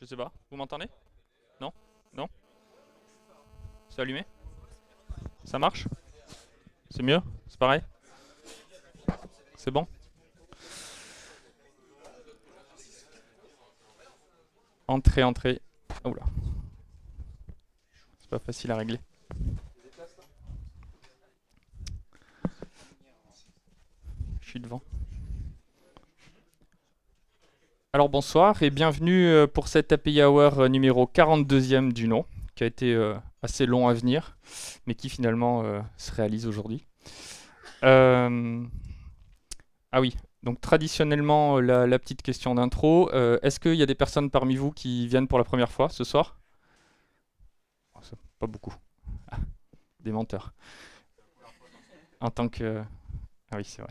Je sais pas. Vous m'entendez Non Non C'est allumé Ça marche C'est mieux C'est pareil C'est bon Entrée, entrée. Oula. C'est pas facile à régler. Je suis devant. Alors bonsoir et bienvenue euh, pour cette API Hour euh, numéro 42e du nom, qui a été euh, assez long à venir, mais qui finalement se réalise aujourd'hui. Ah oui, donc traditionnellement la, petite question d'intro, est-ce qu'il y a des personnes parmi vous qui viennent pour la première fois ce soir oh, Pas beaucoup. Ah, des menteurs. En tant que... Ah oui, c'est vrai.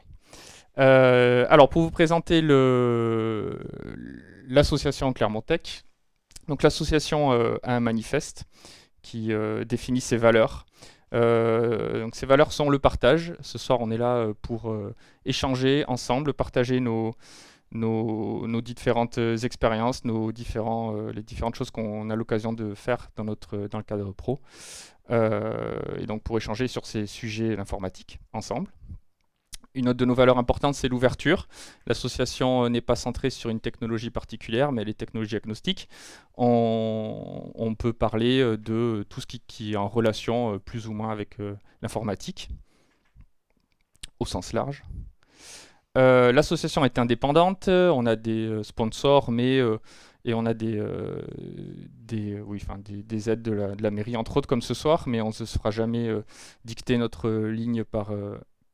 Euh, alors, pour vous présenter l'association Clermont Tech, donc l'association euh, a un manifeste qui euh, définit ses valeurs. donc ces valeurs sont le partage. Ce soir, on est là pour échanger ensemble, partager nos, nos, différentes expériences, nos différents, les différentes choses qu'on a l'occasion de faire dans, notre, dans le cadre pro. et donc pour échanger sur ces sujets d'informatique ensemble. Une autre de nos valeurs importantes, c'est l'ouverture. L'association euh, n'est pas centrée sur une technologie particulière, mais les technologies agnostiques. On, peut parler euh, de tout ce qui, est en relation euh, plus ou moins avec l'informatique, au sens large. L'association est indépendante, on a des sponsors, mais et on a des, des, des, aides de la, mairie, entre autres, comme ce soir, mais on ne se fera jamais dicter notre ligne par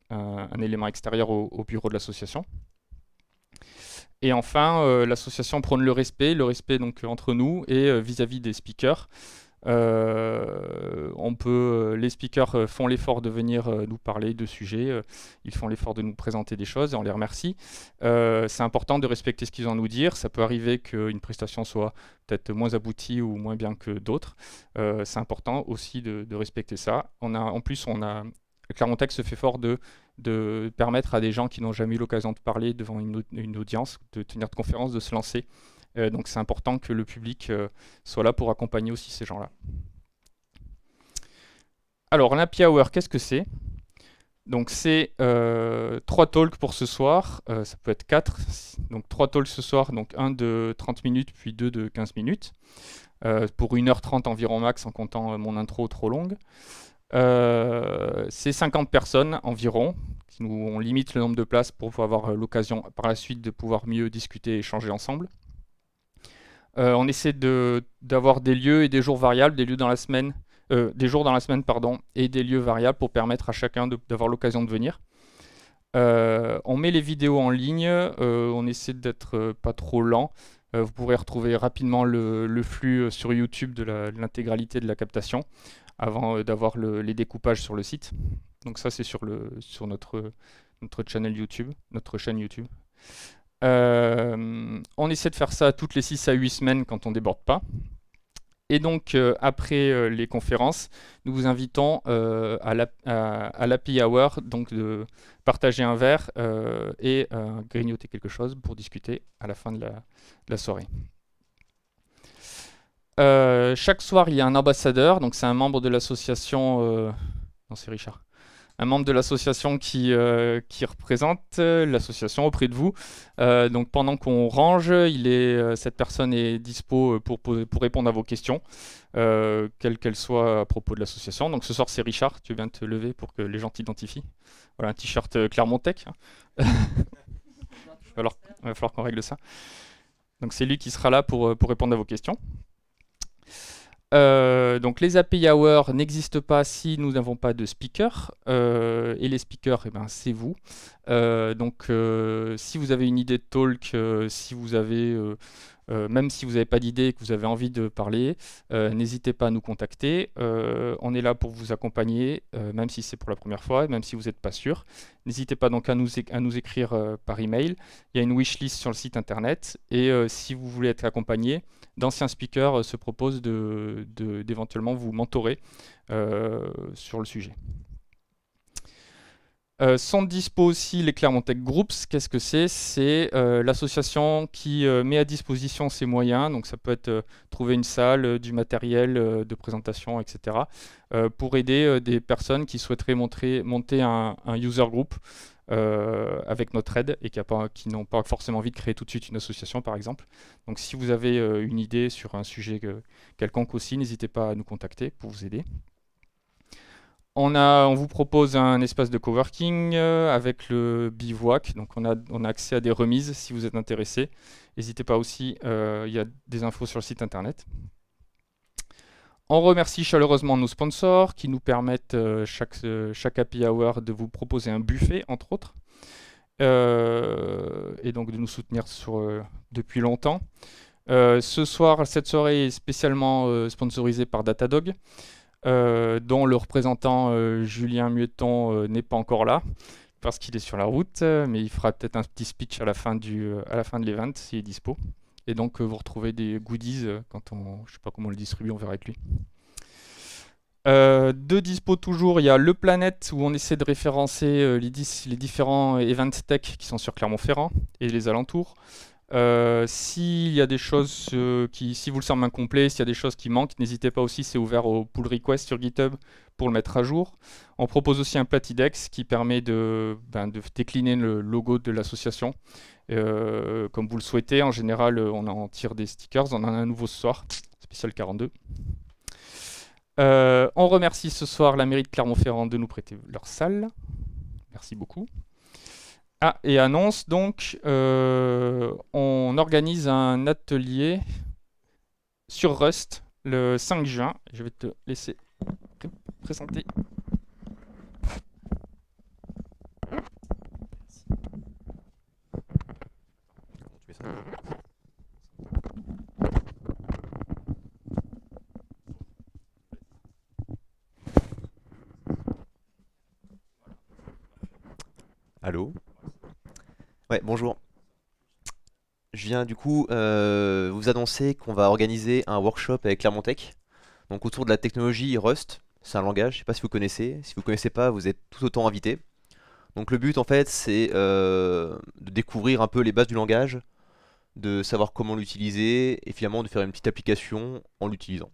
un, élément extérieur au, bureau de l'association. Et enfin, euh, l'association prône le respect, le respect donc euh, entre nous et euh, vis-à-vis des speakers. on peut, les speakers font l'effort de venir nous parler de sujets, ils font l'effort de nous présenter des choses et on les remercie. c'est important de respecter ce qu'ils ont à nous dire. Ça peut arriver qu'une prestation soit peut-être moins aboutie ou moins bien que d'autres. c'est important aussi de, de, respecter ça. On a, en plus, on a Claremontex se fait fort de, permettre à des gens qui n'ont jamais eu l'occasion de parler devant une, audience, de tenir de conférences, de se lancer. Euh, donc c'est important que le public euh, soit là pour accompagner aussi ces gens-là. Alors l'Happy Hour, qu'est-ce que c'est donc c'est euh, trois talks pour ce soir, ça peut être quatre, donc trois talks ce soir, donc un de 30 minutes puis deux de 15 minutes, pour 1h30 environ max en comptant mon intro trop longue. Euh, c'est 50 personnes environ. on limite le nombre de places pour avoir euh, l'occasion par la suite de pouvoir mieux discuter et échanger ensemble. Euh, on essaie d'avoir des lieux et des jours variables, des lieux dans la semaine, des jours dans la semaine pardon, et des lieux variables pour permettre à chacun d'avoir l'occasion de venir. on met les vidéos en ligne, on essaie d'être pas trop lent. vous pourrez retrouver rapidement le, flux sur YouTube de l'intégralité de la captation avant euh, d'avoir les découpages sur le site. Donc ça, c'est sur, notre, YouTube, notre chaîne YouTube. Euh, on essaie de faire ça toutes les 6 à 8 semaines quand on déborde pas. Et donc, euh, après les conférences, nous vous invitons à l'API Hour, donc de partager un verre et grignoter quelque chose pour discuter à la fin de la soirée. Euh, chaque soir, il y a un ambassadeur, donc c'est un membre de l'association. Euh, non, c'est Richard. Un membre de l'association qui, euh, représente l'association auprès de vous. donc pendant qu'on range, cette personne est dispo pour, répondre à vos questions, quelles qu'elles soient à propos de l'association. Donc ce soir, c'est Richard, tu viens de te lever pour que les gens t'identifient. Voilà, un t-shirt Clermont Tech. Hein. il va falloir, qu'on règle ça. Donc c'est lui qui sera là pour répondre à vos questions. Euh, donc les API Hours n'existent pas si nous n'avons pas de speaker. Euh, et les speakers, eh ben, c'est vous. Euh, donc si vous avez une idée de talk, si vous avez euh, même si vous n'avez pas d'idée et que vous avez envie de parler, euh, n'hésitez pas à nous contacter. Euh, on est là pour vous accompagner, même si c'est pour la première fois, même si vous n'êtes pas sûr. N'hésitez pas donc à nous, écrire par email. Il y a une wishlist sur le site internet. Et si vous voulez être accompagné, d'anciens speakers se proposent d'éventuellement vous mentorer sur le sujet. Euh, Sans sont dispo aussi les Tech Groups. Qu'est-ce que c'est C'est euh, l'association qui euh, met à disposition ses moyens, donc ça peut être trouver une salle, du matériel de présentation, etc., pour aider des personnes qui souhaiteraient monter un, user group avec notre aide et qui, qui n'ont pas forcément envie de créer tout de suite une association, par exemple. Donc si vous avez une idée sur un sujet quelconque aussi, n'hésitez pas à nous contacter pour vous aider. On, vous propose un espace de coworking euh, avec le bivouac, donc on a, accès à des remises si vous êtes intéressé. N'hésitez pas aussi, euh, il y a des infos sur le site internet. On remercie chaleureusement nos sponsors qui nous permettent euh, chaque, happy hour de vous proposer un buffet, entre autres, et donc de nous soutenir depuis longtemps. ce soir, cette soirée est spécialement sponsorisée par Datadog. Euh, dont le représentant euh, Julien Mieuton euh, n'est pas encore là parce qu'il est sur la route, mais il fera peut-être un petit speech à la fin, du, à la fin de l'event s'il est dispo. Et donc vous retrouvez des goodies quand on, je sais pas comment on le distribue, on verra avec lui. deux dispo toujours, il y a Le Planète où on essaie de référencer les, les, différents event tech qui sont sur Clermont-Ferrand et les alentours. Euh, s'il y a des choses euh, qui, si vous le semble incomplet, s'il y a des choses qui manquent, n'hésitez pas aussi, c'est ouvert au pull request sur GitHub pour le mettre à jour. On propose aussi un platidex qui permet de, ben, décliner le logo de l'association euh, comme vous le souhaitez. En général, on en tire des stickers, on en a un nouveau ce soir, spécial 42. on remercie ce soir la mairie de Clermont-Ferrand de nous prêter leur salle. Merci beaucoup. Ah, et annonce, donc, euh, on organise un atelier sur Rust le 5 juin. Je vais te laisser présenter. Allô Ouais, bonjour. Je viens du coup euh, vous annoncer qu'on va organiser un workshop avec Clermont Tech. Donc autour de la technologie Rust, c'est un langage, je ne sais pas si vous connaissez. Si vous ne connaissez pas, vous êtes tout autant invité. Donc le but en fait, c'est euh, de découvrir un peu les bases du langage, de savoir comment l'utiliser et finalement de faire une petite application en l'utilisant.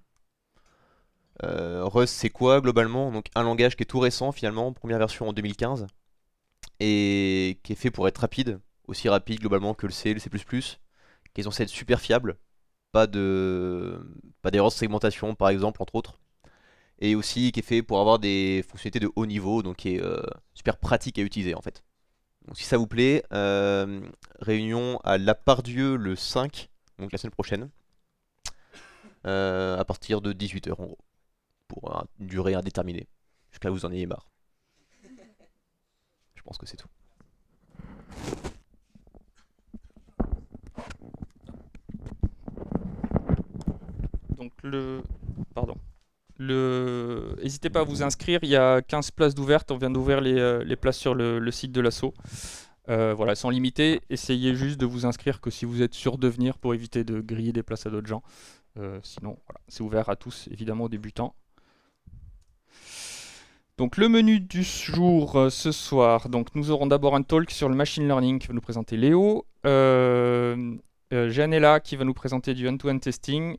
Euh, Rust, c'est quoi globalement Donc un langage qui est tout récent finalement, première version en 2015 et qui est fait pour être rapide, aussi rapide globalement que le C, le C++, qui est censé être super fiable, pas de pas d'erreur de segmentation par exemple entre autres, et aussi qui est fait pour avoir des fonctionnalités de haut niveau, donc qui est euh, super pratique à utiliser en fait. Donc si ça vous plaît, euh, réunion à La Part-Dieu le 5, donc la semaine prochaine, euh, à partir de 18h en gros, pour une durée indéterminée, jusqu'à vous en ayez marre. Je pense que c'est tout. Donc le... Pardon. Le... N'hésitez pas à vous inscrire, il y a 15 places d'ouvertes, on vient d'ouvrir les, euh, places sur le, site de l'assaut. Euh, voilà, sans limiter, essayez juste de vous inscrire que si vous êtes sûr de venir pour éviter de griller des places à d'autres gens. Euh, sinon, c'est ouvert à tous, évidemment aux débutants. Donc le menu du jour euh, ce soir, donc nous aurons d'abord un talk sur le machine learning qui va nous présenter Léo, euh, euh qui va nous présenter du end-to-end testing.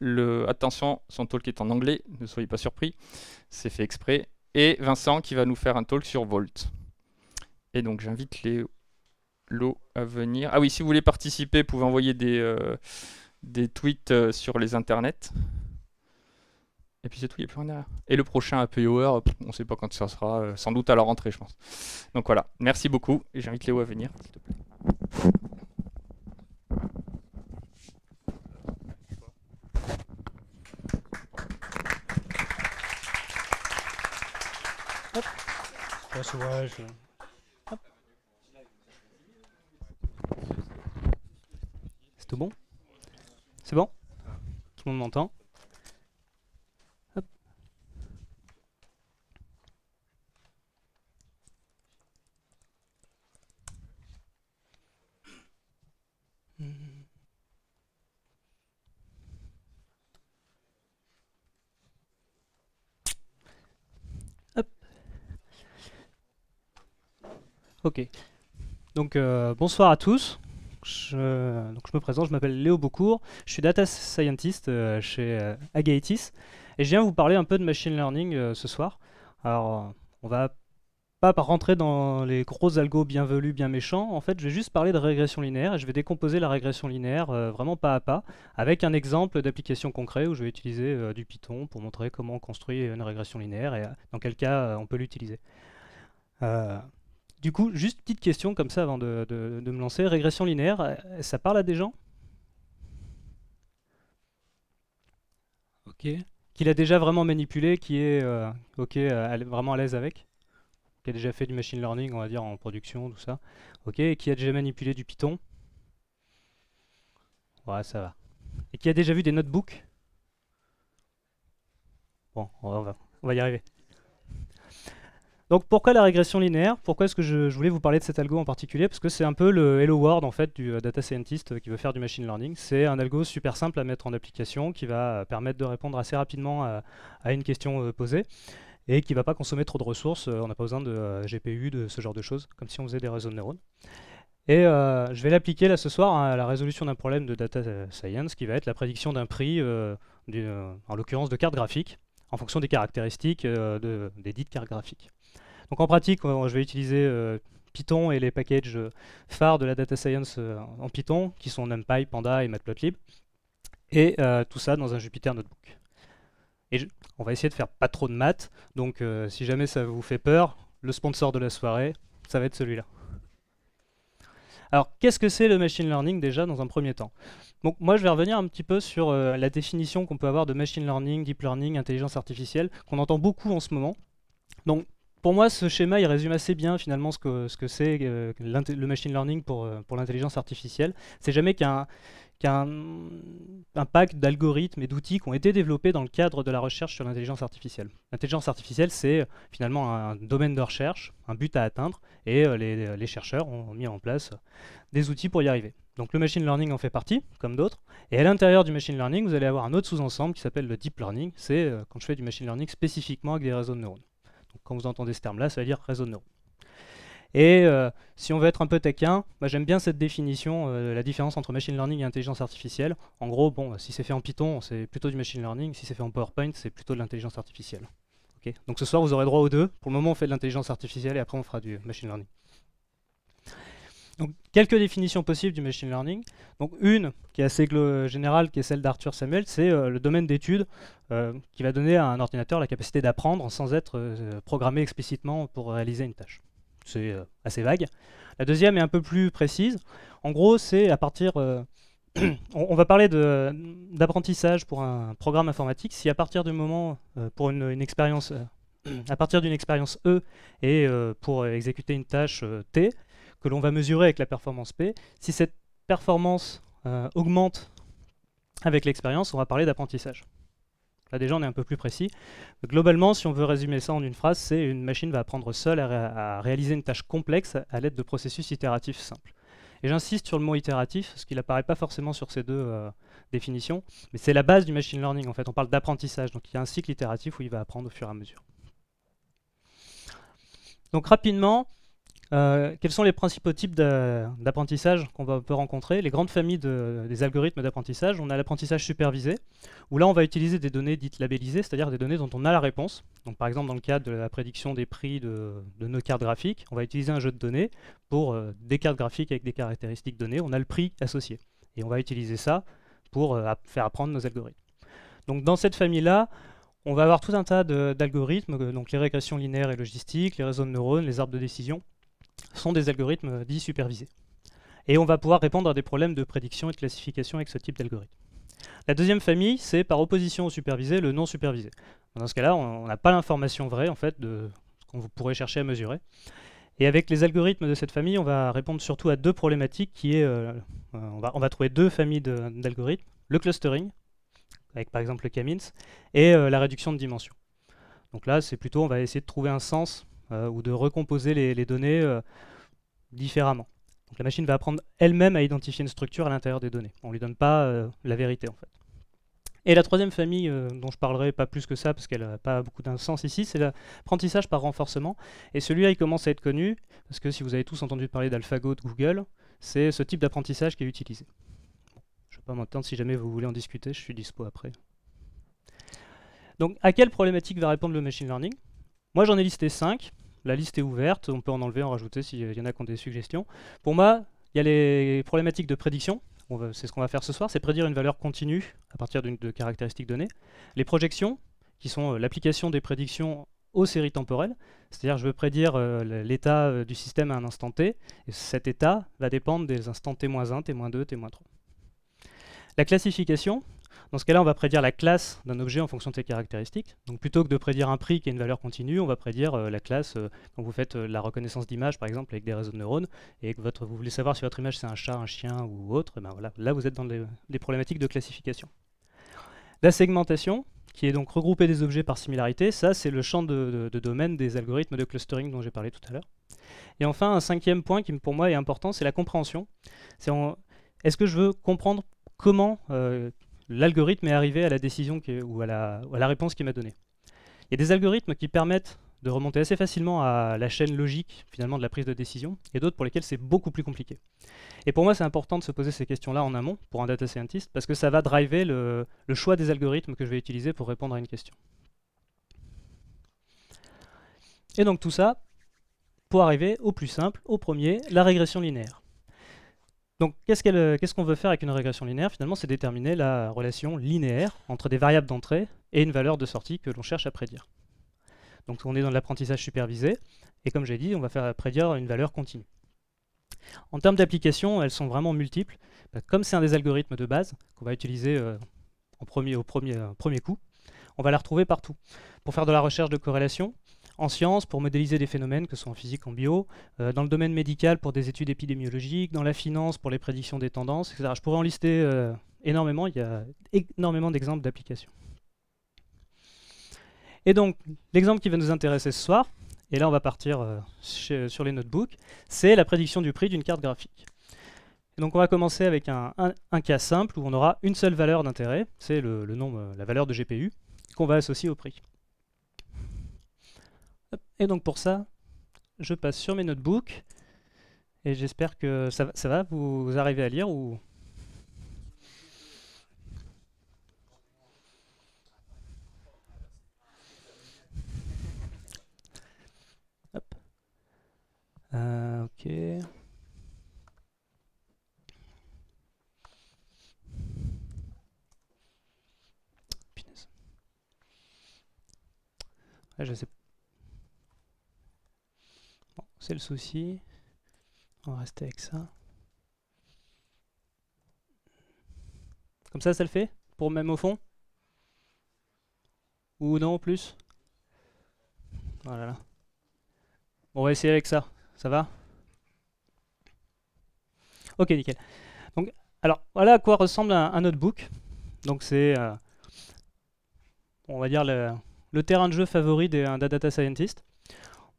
Le, attention, son talk est en anglais, ne soyez pas surpris, c'est fait exprès. Et Vincent qui va nous faire un talk sur Volt. Et donc j'invite Léo à venir. Ah oui, si vous voulez participer, vous pouvez envoyer des, euh, tweets sur les internets. Et puis c'est tout, il n'y a plus rien derrière. Et le prochain API Hour, on ne sait pas quand ça sera, euh, sans doute à la rentrée, je pense. Donc voilà, merci beaucoup et j'invite Léo à venir, s'il te plaît. C'est tout bon C'est bon Tout le monde m'entend Ok. Donc euh, bonsoir à tous. Je, donc, je me présente, je m'appelle Léo Beaucourt, je suis data scientist euh, chez Agatis, euh, Agaitis et je viens vous parler un peu de machine learning ce soir. Alors on va pas rentrer dans les gros algos bien velus, bien méchants. En fait, je vais juste parler de régression linéaire et je vais décomposer la régression linéaire vraiment pas à pas avec un exemple d'application concret où je vais utiliser du Python pour montrer comment on construit une régression linéaire et dans quel cas on peut l'utiliser. Du coup, juste petite question comme ça avant de, me lancer. Régression linéaire, euh, ça parle à des gens Ok. Qui l'a déjà vraiment manipulé, qui est euh, ok, euh, vraiment à l'aise avec Qui a déjà fait du machine learning, on va dire, en production, tout ça. Ok, et qui a déjà manipulé du Python Ouais, ça va. Et qui a déjà vu des notebooks Bon, on va y arriver. Donc pourquoi la régression linéaire Pourquoi est-ce que je, voulais vous parler de cet algo en particulier Parce que c'est un peu le hello world en fait du euh, data scientist euh, qui veut faire du machine learning. C'est un algo super simple à mettre en application qui va euh, permettre de répondre assez rapidement à, une question posée et qui ne va pas consommer trop de ressources. on n'a pas besoin de GPU, de ce genre de choses, comme si on faisait des réseaux de neurones. Et je vais l'appliquer là ce soir hein, à la résolution d'un problème de data science qui va être la prédiction d'un prix, en l'occurrence de cartes graphiques, en fonction des caractéristiques des dites cartes graphiques. Donc en pratique, je vais utiliser euh, Python et les packages euh, phares de la data science euh, en Python, qui sont NumPy, Panda et Matplotlib. Et tout ça dans un Jupyter Notebook. Et on va essayer de faire pas trop de maths, donc si jamais ça vous fait peur, le sponsor de la soirée, ça va être celui-là. Alors, qu'est-ce que c'est le machine learning déjà dans un premier temps Donc, moi, je vais revenir un petit peu sur la définition qu'on peut avoir de machine learning, deep learning, intelligence artificielle, qu'on entend beaucoup en ce moment. Donc, pour moi, ce schéma, il résume assez bien finalement ce que c'est euh, le machine learning euh, pour, l'intelligence artificielle. C'est jamais qu'un pack d'algorithmes et d'outils qui ont été développés dans le cadre de la recherche sur l'intelligence artificielle. L'intelligence artificielle, c'est euh, finalement un domaine de recherche, un but à atteindre, et les, les, chercheurs ont mis en place des outils pour y arriver. Donc le machine learning en fait partie, comme d'autres, et à l'intérieur du machine learning, vous allez avoir un autre sous-ensemble qui s'appelle le deep learning, c'est quand je fais du machine learning spécifiquement avec des réseaux de neurones quand vous entendez ce terme-là, ça veut dire réseau de neurones. Et euh, si on veut être un peu taquin, bah, j'aime bien cette définition, euh, de la différence entre machine learning et intelligence artificielle. En gros, bon, si c'est fait en Python, c'est plutôt du machine learning, si c'est fait en PowerPoint, c'est plutôt de l'intelligence artificielle. Donc ce soir, vous aurez droit aux deux. Pour le moment, on fait de l'intelligence artificielle et après, on fera du machine learning. Donc, quelques définitions possibles du machine learning. Donc, une qui est assez générale, qui est celle d'Arthur Samuel, c'est euh, le domaine d'étude euh, qui va donner à un ordinateur la capacité d'apprendre sans être euh, programmé explicitement pour réaliser une tâche. C'est assez vague. La deuxième est un peu plus précise. En gros, c'est à partir. on, va parler d'apprentissage pour un programme informatique. Si à partir du moment, pour une expérience, à partir d'une expérience E et pour exécuter une tâche T, que l'on va mesurer avec la performance P. Si cette performance euh, augmente avec l'expérience, on va parler d'apprentissage. Là déjà on est un peu plus précis. Globalement, si on veut résumer ça en une phrase, c'est une machine va apprendre seule à, réaliser une tâche complexe à l'aide de processus itératifs simples. Et j'insiste sur le mot itératif, ce qui n'apparaît pas forcément sur ces deux euh, définitions, mais c'est la base du machine learning en fait. On parle d'apprentissage, donc il y a un cycle itératif où il va apprendre au fur et à mesure. Donc rapidement, euh, quels sont les principaux types d'apprentissage qu'on peut rencontrer Les grandes familles des algorithmes d'apprentissage, on a l'apprentissage supervisé, où là on va utiliser des données dites labellisées, c'est-à-dire des données dont on a la réponse. Donc par exemple dans le cadre de la prédiction des prix de, nos cartes graphiques, on va utiliser un jeu de données pour euh, des cartes graphiques avec des caractéristiques données, on a le prix associé. Et on va utiliser ça pour euh, faire apprendre nos algorithmes. Donc dans cette famille-là, on va avoir tout un tas d'algorithmes, donc les régressions linéaires et logistiques, les réseaux de neurones, les arbres de décision, sont des algorithmes dits supervisés. Et on va pouvoir répondre à des problèmes de prédiction et de classification avec ce type d'algorithme. La deuxième famille, c'est par opposition au supervisé, le non supervisé. Dans ce cas-là, on n'a pas l'information vraie en fait de ce qu'on pourrait chercher à mesurer. Et avec les algorithmes de cette famille, on va répondre surtout à deux problématiques qui est, euh, euh, on, va, trouver deux familles d'algorithmes, le clustering, avec par exemple le K-means, et euh, la réduction de dimension. Donc là, c'est plutôt, on va essayer de trouver un sens euh, ou de recomposer les, données euh, différemment. la machine va apprendre elle-même à identifier une structure à l'intérieur des données. On ne lui donne pas euh, la vérité en fait. Et la troisième famille, dont je parlerai pas plus que ça, parce qu'elle n'a pas beaucoup d'un sens ici, c'est l'apprentissage par renforcement. Et celui-là, il commence à être connu, parce que si vous avez tous entendu parler d'AlphaGo de Google, c'est ce type d'apprentissage qui est utilisé. Je ne vais pas m'entendre, si jamais vous voulez en discuter, je suis dispo après. Donc, à quelle problématique va répondre le machine learning Moi, j'en ai listé 5. La liste est ouverte, on peut en enlever, en rajouter s'il y en a qui ont des suggestions. Pour moi, il y a les problématiques de prédiction, c'est ce qu'on va faire ce soir, c'est prédire une valeur continue à partir de caractéristiques données. Les projections, qui sont euh, l'application des prédictions aux séries temporelles, c'est-à-dire je veux prédire euh, l'état euh, du système à un instant t, et cet état va dépendre des instants t-1, t-2, t-3. La classification, dans ce cas-là, on va prédire la classe d'un objet en fonction de ses caractéristiques. Donc plutôt que de prédire un prix qui est une valeur continue, on va prédire euh, la classe euh, quand vous faites euh, la reconnaissance d'image, par exemple, avec des réseaux de neurones, et que vous voulez savoir si votre image c'est un chat, un chien ou autre, ben voilà, là vous êtes dans des problématiques de classification. La segmentation, qui est donc regrouper des objets par similarité. Ça, c'est le champ de, domaine des algorithmes de clustering dont j'ai parlé tout à l'heure. Et enfin, un cinquième point qui pour moi est important, c'est la compréhension. est-ce que je veux comprendre comment l'algorithme est arrivé à la décision qui, ou à la, réponse qu'il m'a donnée. Il y a des algorithmes qui permettent de remonter assez facilement à la chaîne logique finalement de la prise de décision, et d'autres pour lesquels c'est beaucoup plus compliqué. Et pour moi, c'est important de se poser ces questions-là en amont pour un data scientist, parce que ça va driver le, choix des algorithmes que je vais utiliser pour répondre à une question. Et donc tout ça pour arriver au plus simple, au premier, la régression linéaire. Donc euh, qu'est-ce qu'on veut faire avec une régression linéaire Finalement, c'est déterminer la relation linéaire entre des variables d'entrée et une valeur de sortie que l'on cherche à prédire. Donc on est dans l'apprentissage supervisé, et comme j'ai dit, on va faire prédire une valeur continue. En termes d'application, elles sont vraiment multiples. Bah, comme c'est un des algorithmes de base qu'on va utiliser euh, au premier, euh, premier coup, on va la retrouver partout. Pour faire de la recherche de corrélation, en sciences pour modéliser des phénomènes, que ce soit en physique, en bio, euh, dans le domaine médical pour des études épidémiologiques, dans la finance pour les prédictions des tendances, etc. Je pourrais en lister euh, énormément, il y a énormément d'exemples d'applications. Et donc, l'exemple qui va nous intéresser ce soir, et là on va partir euh, sur les notebooks, c'est la prédiction du prix d'une carte graphique. donc on va commencer avec un, cas simple où on aura une seule valeur d'intérêt, c'est le la valeur de GPU, qu'on va associer au prix. Et donc pour ça, je passe sur mes notebooks et j'espère que ça, va, vous, arriver à lire ou... Hop. Euh, ok. je sais le souci. On va rester avec ça. Comme ça, ça le fait Pour même au fond Ou non, plus Voilà. Oh on va essayer avec ça. Ça va Ok, nickel. Donc, alors, voilà à quoi ressemble un, notebook. Donc, c'est, euh, on va dire, le, terrain de jeu favori d'un data scientist.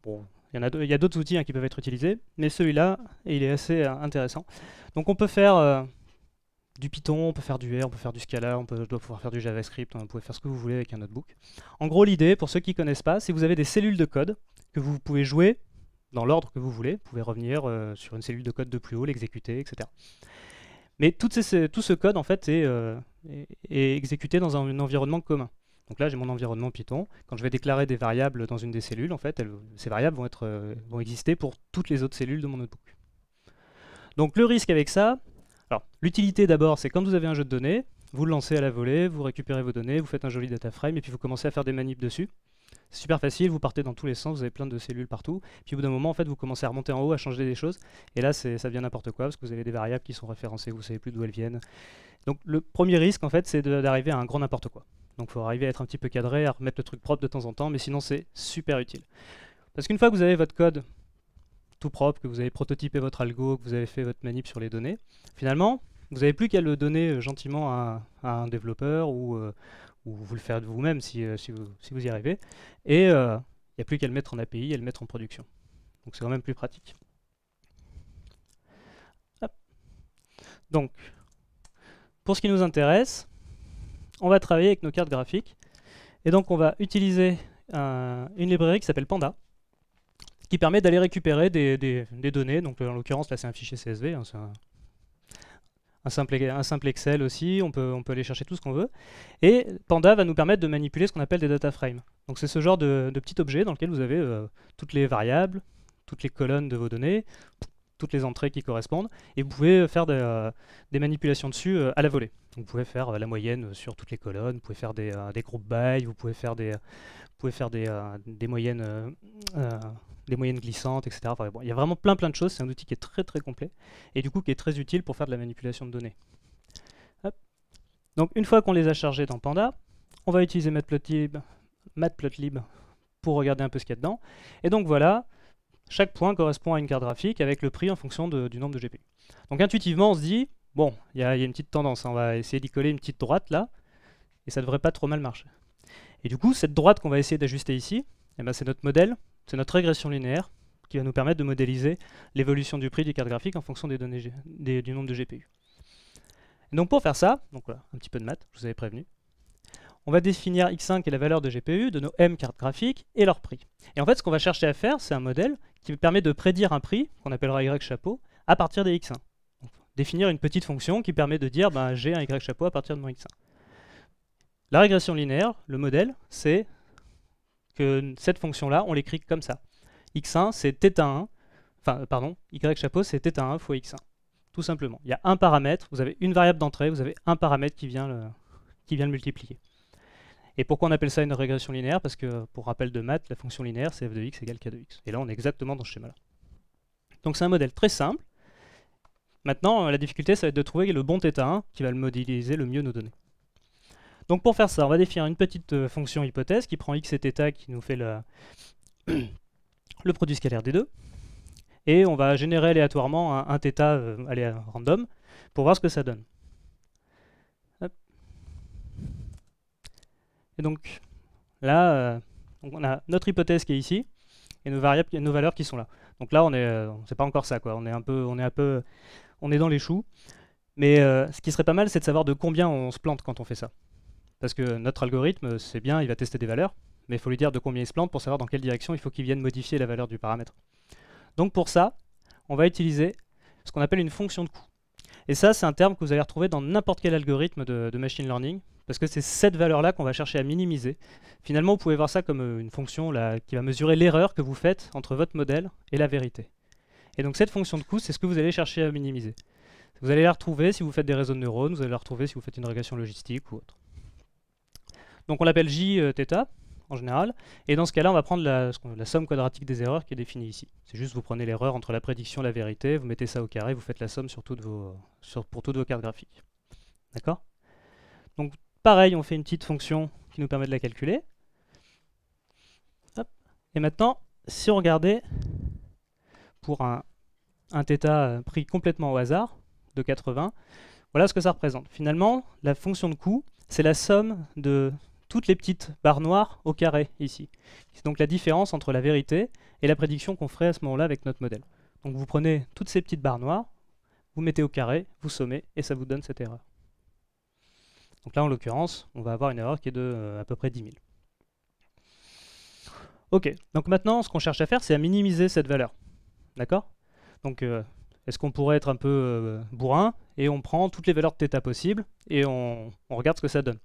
Bon, il y, a d'autres outils hein, qui peuvent être utilisés, mais celui-là, il est assez euh, intéressant. Donc on peut faire euh, du Python, on peut faire du R, on peut faire du Scala, on, peut, doit pouvoir faire du JavaScript, on hein, peut faire ce que vous voulez avec un notebook. En gros, l'idée, pour ceux qui ne connaissent pas, c'est que vous avez des cellules de code que vous pouvez jouer dans l'ordre que vous voulez, vous pouvez revenir euh, sur une cellule de code de plus haut, l'exécuter, etc. Mais tout ce code, en fait, est, exécuté dans un environnement commun. Donc là, j'ai mon environnement Python. Quand je vais déclarer des variables dans une des cellules, en fait, ces variables euh, vont, exister pour toutes les autres cellules de mon notebook. Donc le risque avec ça, alors l'utilité d'abord, c'est quand vous avez un jeu de données, vous le lancez à la volée, vous récupérez vos données, vous faites un joli data frame, et puis vous commencez à faire des manips dessus. C'est super facile, vous partez dans tous les sens, vous avez plein de cellules partout. Puis au bout d'un moment, en fait, vous commencez à remonter en haut, à changer des choses. Et là, ça devient n'importe quoi, parce que vous avez des variables qui sont référencées, vous ne savez plus d'où elles viennent. Donc le premier risque, en fait, c'est d'arriver à un grand n'importe quoi. Donc il faut arriver à être un petit peu cadré, à remettre le truc propre de temps en temps, mais sinon c'est super utile. Parce qu'une fois que vous avez votre code tout propre, que vous avez prototypé votre algo, que vous avez fait votre manip sur les données, finalement, vous n'avez plus qu'à le donner euh, gentiment à, un développeur ou, euh, vous le faire vous-même euh, si, vous, y arrivez. Et il n'y a plus qu'à le mettre en API et le mettre en production. Donc c'est quand même plus pratique. Donc, pour ce qui nous intéresse, on va travailler avec nos cartes graphiques. Et donc on va utiliser une librairie qui s'appelle Panda, qui permet d'aller récupérer des, données. Donc en l'occurrence là c'est un fichier CSV, hein, un, simple, Excel aussi, on peut, aller chercher tout ce qu'on veut. Et Panda va nous permettre de manipuler ce qu'on appelle des data frames. Donc c'est ce genre de, petit objet dans lequel vous avez euh, toutes les variables, toutes les colonnes de vos données, toutes les entrées qui correspondent, et vous pouvez euh, faire euh, des manipulations dessus euh, à la volée. vous pouvez faire la moyenne sur toutes les colonnes, vous pouvez faire des, groupes by, vous pouvez faire des, moyennes glissantes, etc. il y a vraiment plein plein de choses, c'est un outil qui est très très complet et du coup qui est très utile pour faire de la manipulation de données. Donc une fois qu'on les a chargés dans Panda, on va utiliser Matplotlib, Matplotlib pour regarder un peu ce qu'il y a dedans. Et donc voilà, chaque point correspond à une carte graphique avec le prix en fonction du nombre de GPU. Donc intuitivement, on se dit, bon, il y, a une petite tendance, hein, on va essayer d'y coller une petite droite là, et ça devrait pas trop mal marcher. Et du coup, cette droite qu'on va essayer d'ajuster ici, eh ben, c'est notre modèle, c'est notre régression linéaire qui va nous permettre de modéliser l'évolution du prix des cartes graphiques en fonction des données du nombre de GPU. donc pour faire ça, donc un petit peu de maths, je vous avais prévenu, on va définir x 5 qui est la valeur de GPU, de nos m cartes graphiques et leur prix. Et en fait, ce qu'on va chercher à faire, c'est un modèle qui permet de prédire un prix, qu'on appellera y chapeau, à partir des x1. définir une petite fonction qui permet de dire ben, j'ai un y chapeau à partir de mon x1. La régression linéaire, le modèle, c'est que cette fonction-là, on l'écrit comme ça. x1, c'est θ1, enfin, pardon, y chapeau, c'est θ1 fois x1. Tout simplement. Il y a un paramètre, vous avez une variable d'entrée, vous avez un paramètre qui vient le, qui vient le multiplier. Et pourquoi on appelle ça une régression linéaire Parce que, pour rappel de maths, la fonction linéaire, c'est f de x égale k de x. Et là, on est exactement dans ce schéma-là. Donc c'est un modèle très simple. Maintenant, euh, la difficulté, ça va être de trouver le bon θ1 qui va le modéliser le mieux nos données. Donc pour faire ça, on va définir une petite euh, fonction hypothèse qui prend x et θ qui nous fait le produit scalaire des deux. Et on va générer aléatoirement un, θ euh, random pour voir ce que ça donne. Et donc là, euh, on a notre hypothèse qui est ici et nos variables, nos valeurs qui sont là. Donc là, on n'est euh, pas encore ça quoi. On est un peu, on est un peu, on est dans les choux. Mais euh, ce qui serait pas mal, c'est de savoir de combien on se plante quand on fait ça. Parce que notre algorithme, c'est bien, il va tester des valeurs, mais il faut lui dire de combien il se plante pour savoir dans quelle direction il faut qu'il vienne modifier la valeur du paramètre. Donc pour ça, on va utiliser ce qu'on appelle une fonction de coût. Et ça, c'est un terme que vous allez retrouver dans n'importe quel algorithme de machine learning, parce que c'est cette valeur-là qu'on va chercher à minimiser. Finalement, vous pouvez voir ça comme euh, une fonction qui va mesurer l'erreur que vous faites entre votre modèle et la vérité. Et donc cette fonction de coût, c'est ce que vous allez chercher à minimiser. Vous allez la retrouver si vous faites des réseaux de neurones, vous allez la retrouver si vous faites une régression logistique ou autre. Donc on l'appelle Jθ, euh, en général, et dans ce cas-là, on va prendre la, somme quadratique des erreurs qui est définie ici. C'est juste vous prenez l'erreur entre la prédiction et la vérité, vous mettez ça au carré, vous faites la somme pour toutes vos cartes graphiques. D'accord Donc Pareil, on fait une petite fonction qui nous permet de la calculer. Et maintenant, si on regardait pour un, un θ euh, pris complètement au hasard, de 80, voilà ce que ça représente. Finalement, la fonction de coût, c'est la somme de toutes les petites barres noires au carré ici. C'est donc la différence entre la vérité et la prédiction qu'on ferait à ce moment-là avec notre modèle. Donc vous prenez toutes ces petites barres noires, vous mettez au carré, vous sommez, et ça vous donne cette erreur. Donc là, en l'occurrence, on va avoir une erreur qui est de euh, à peu près 10 000. Ok, donc maintenant, ce qu'on cherche à faire, c'est à minimiser cette valeur. D'accord Donc, euh, est-ce qu'on pourrait être un peu euh, bourrin et on prend toutes les valeurs de θ possibles et on, on, regarde ce que ça donne.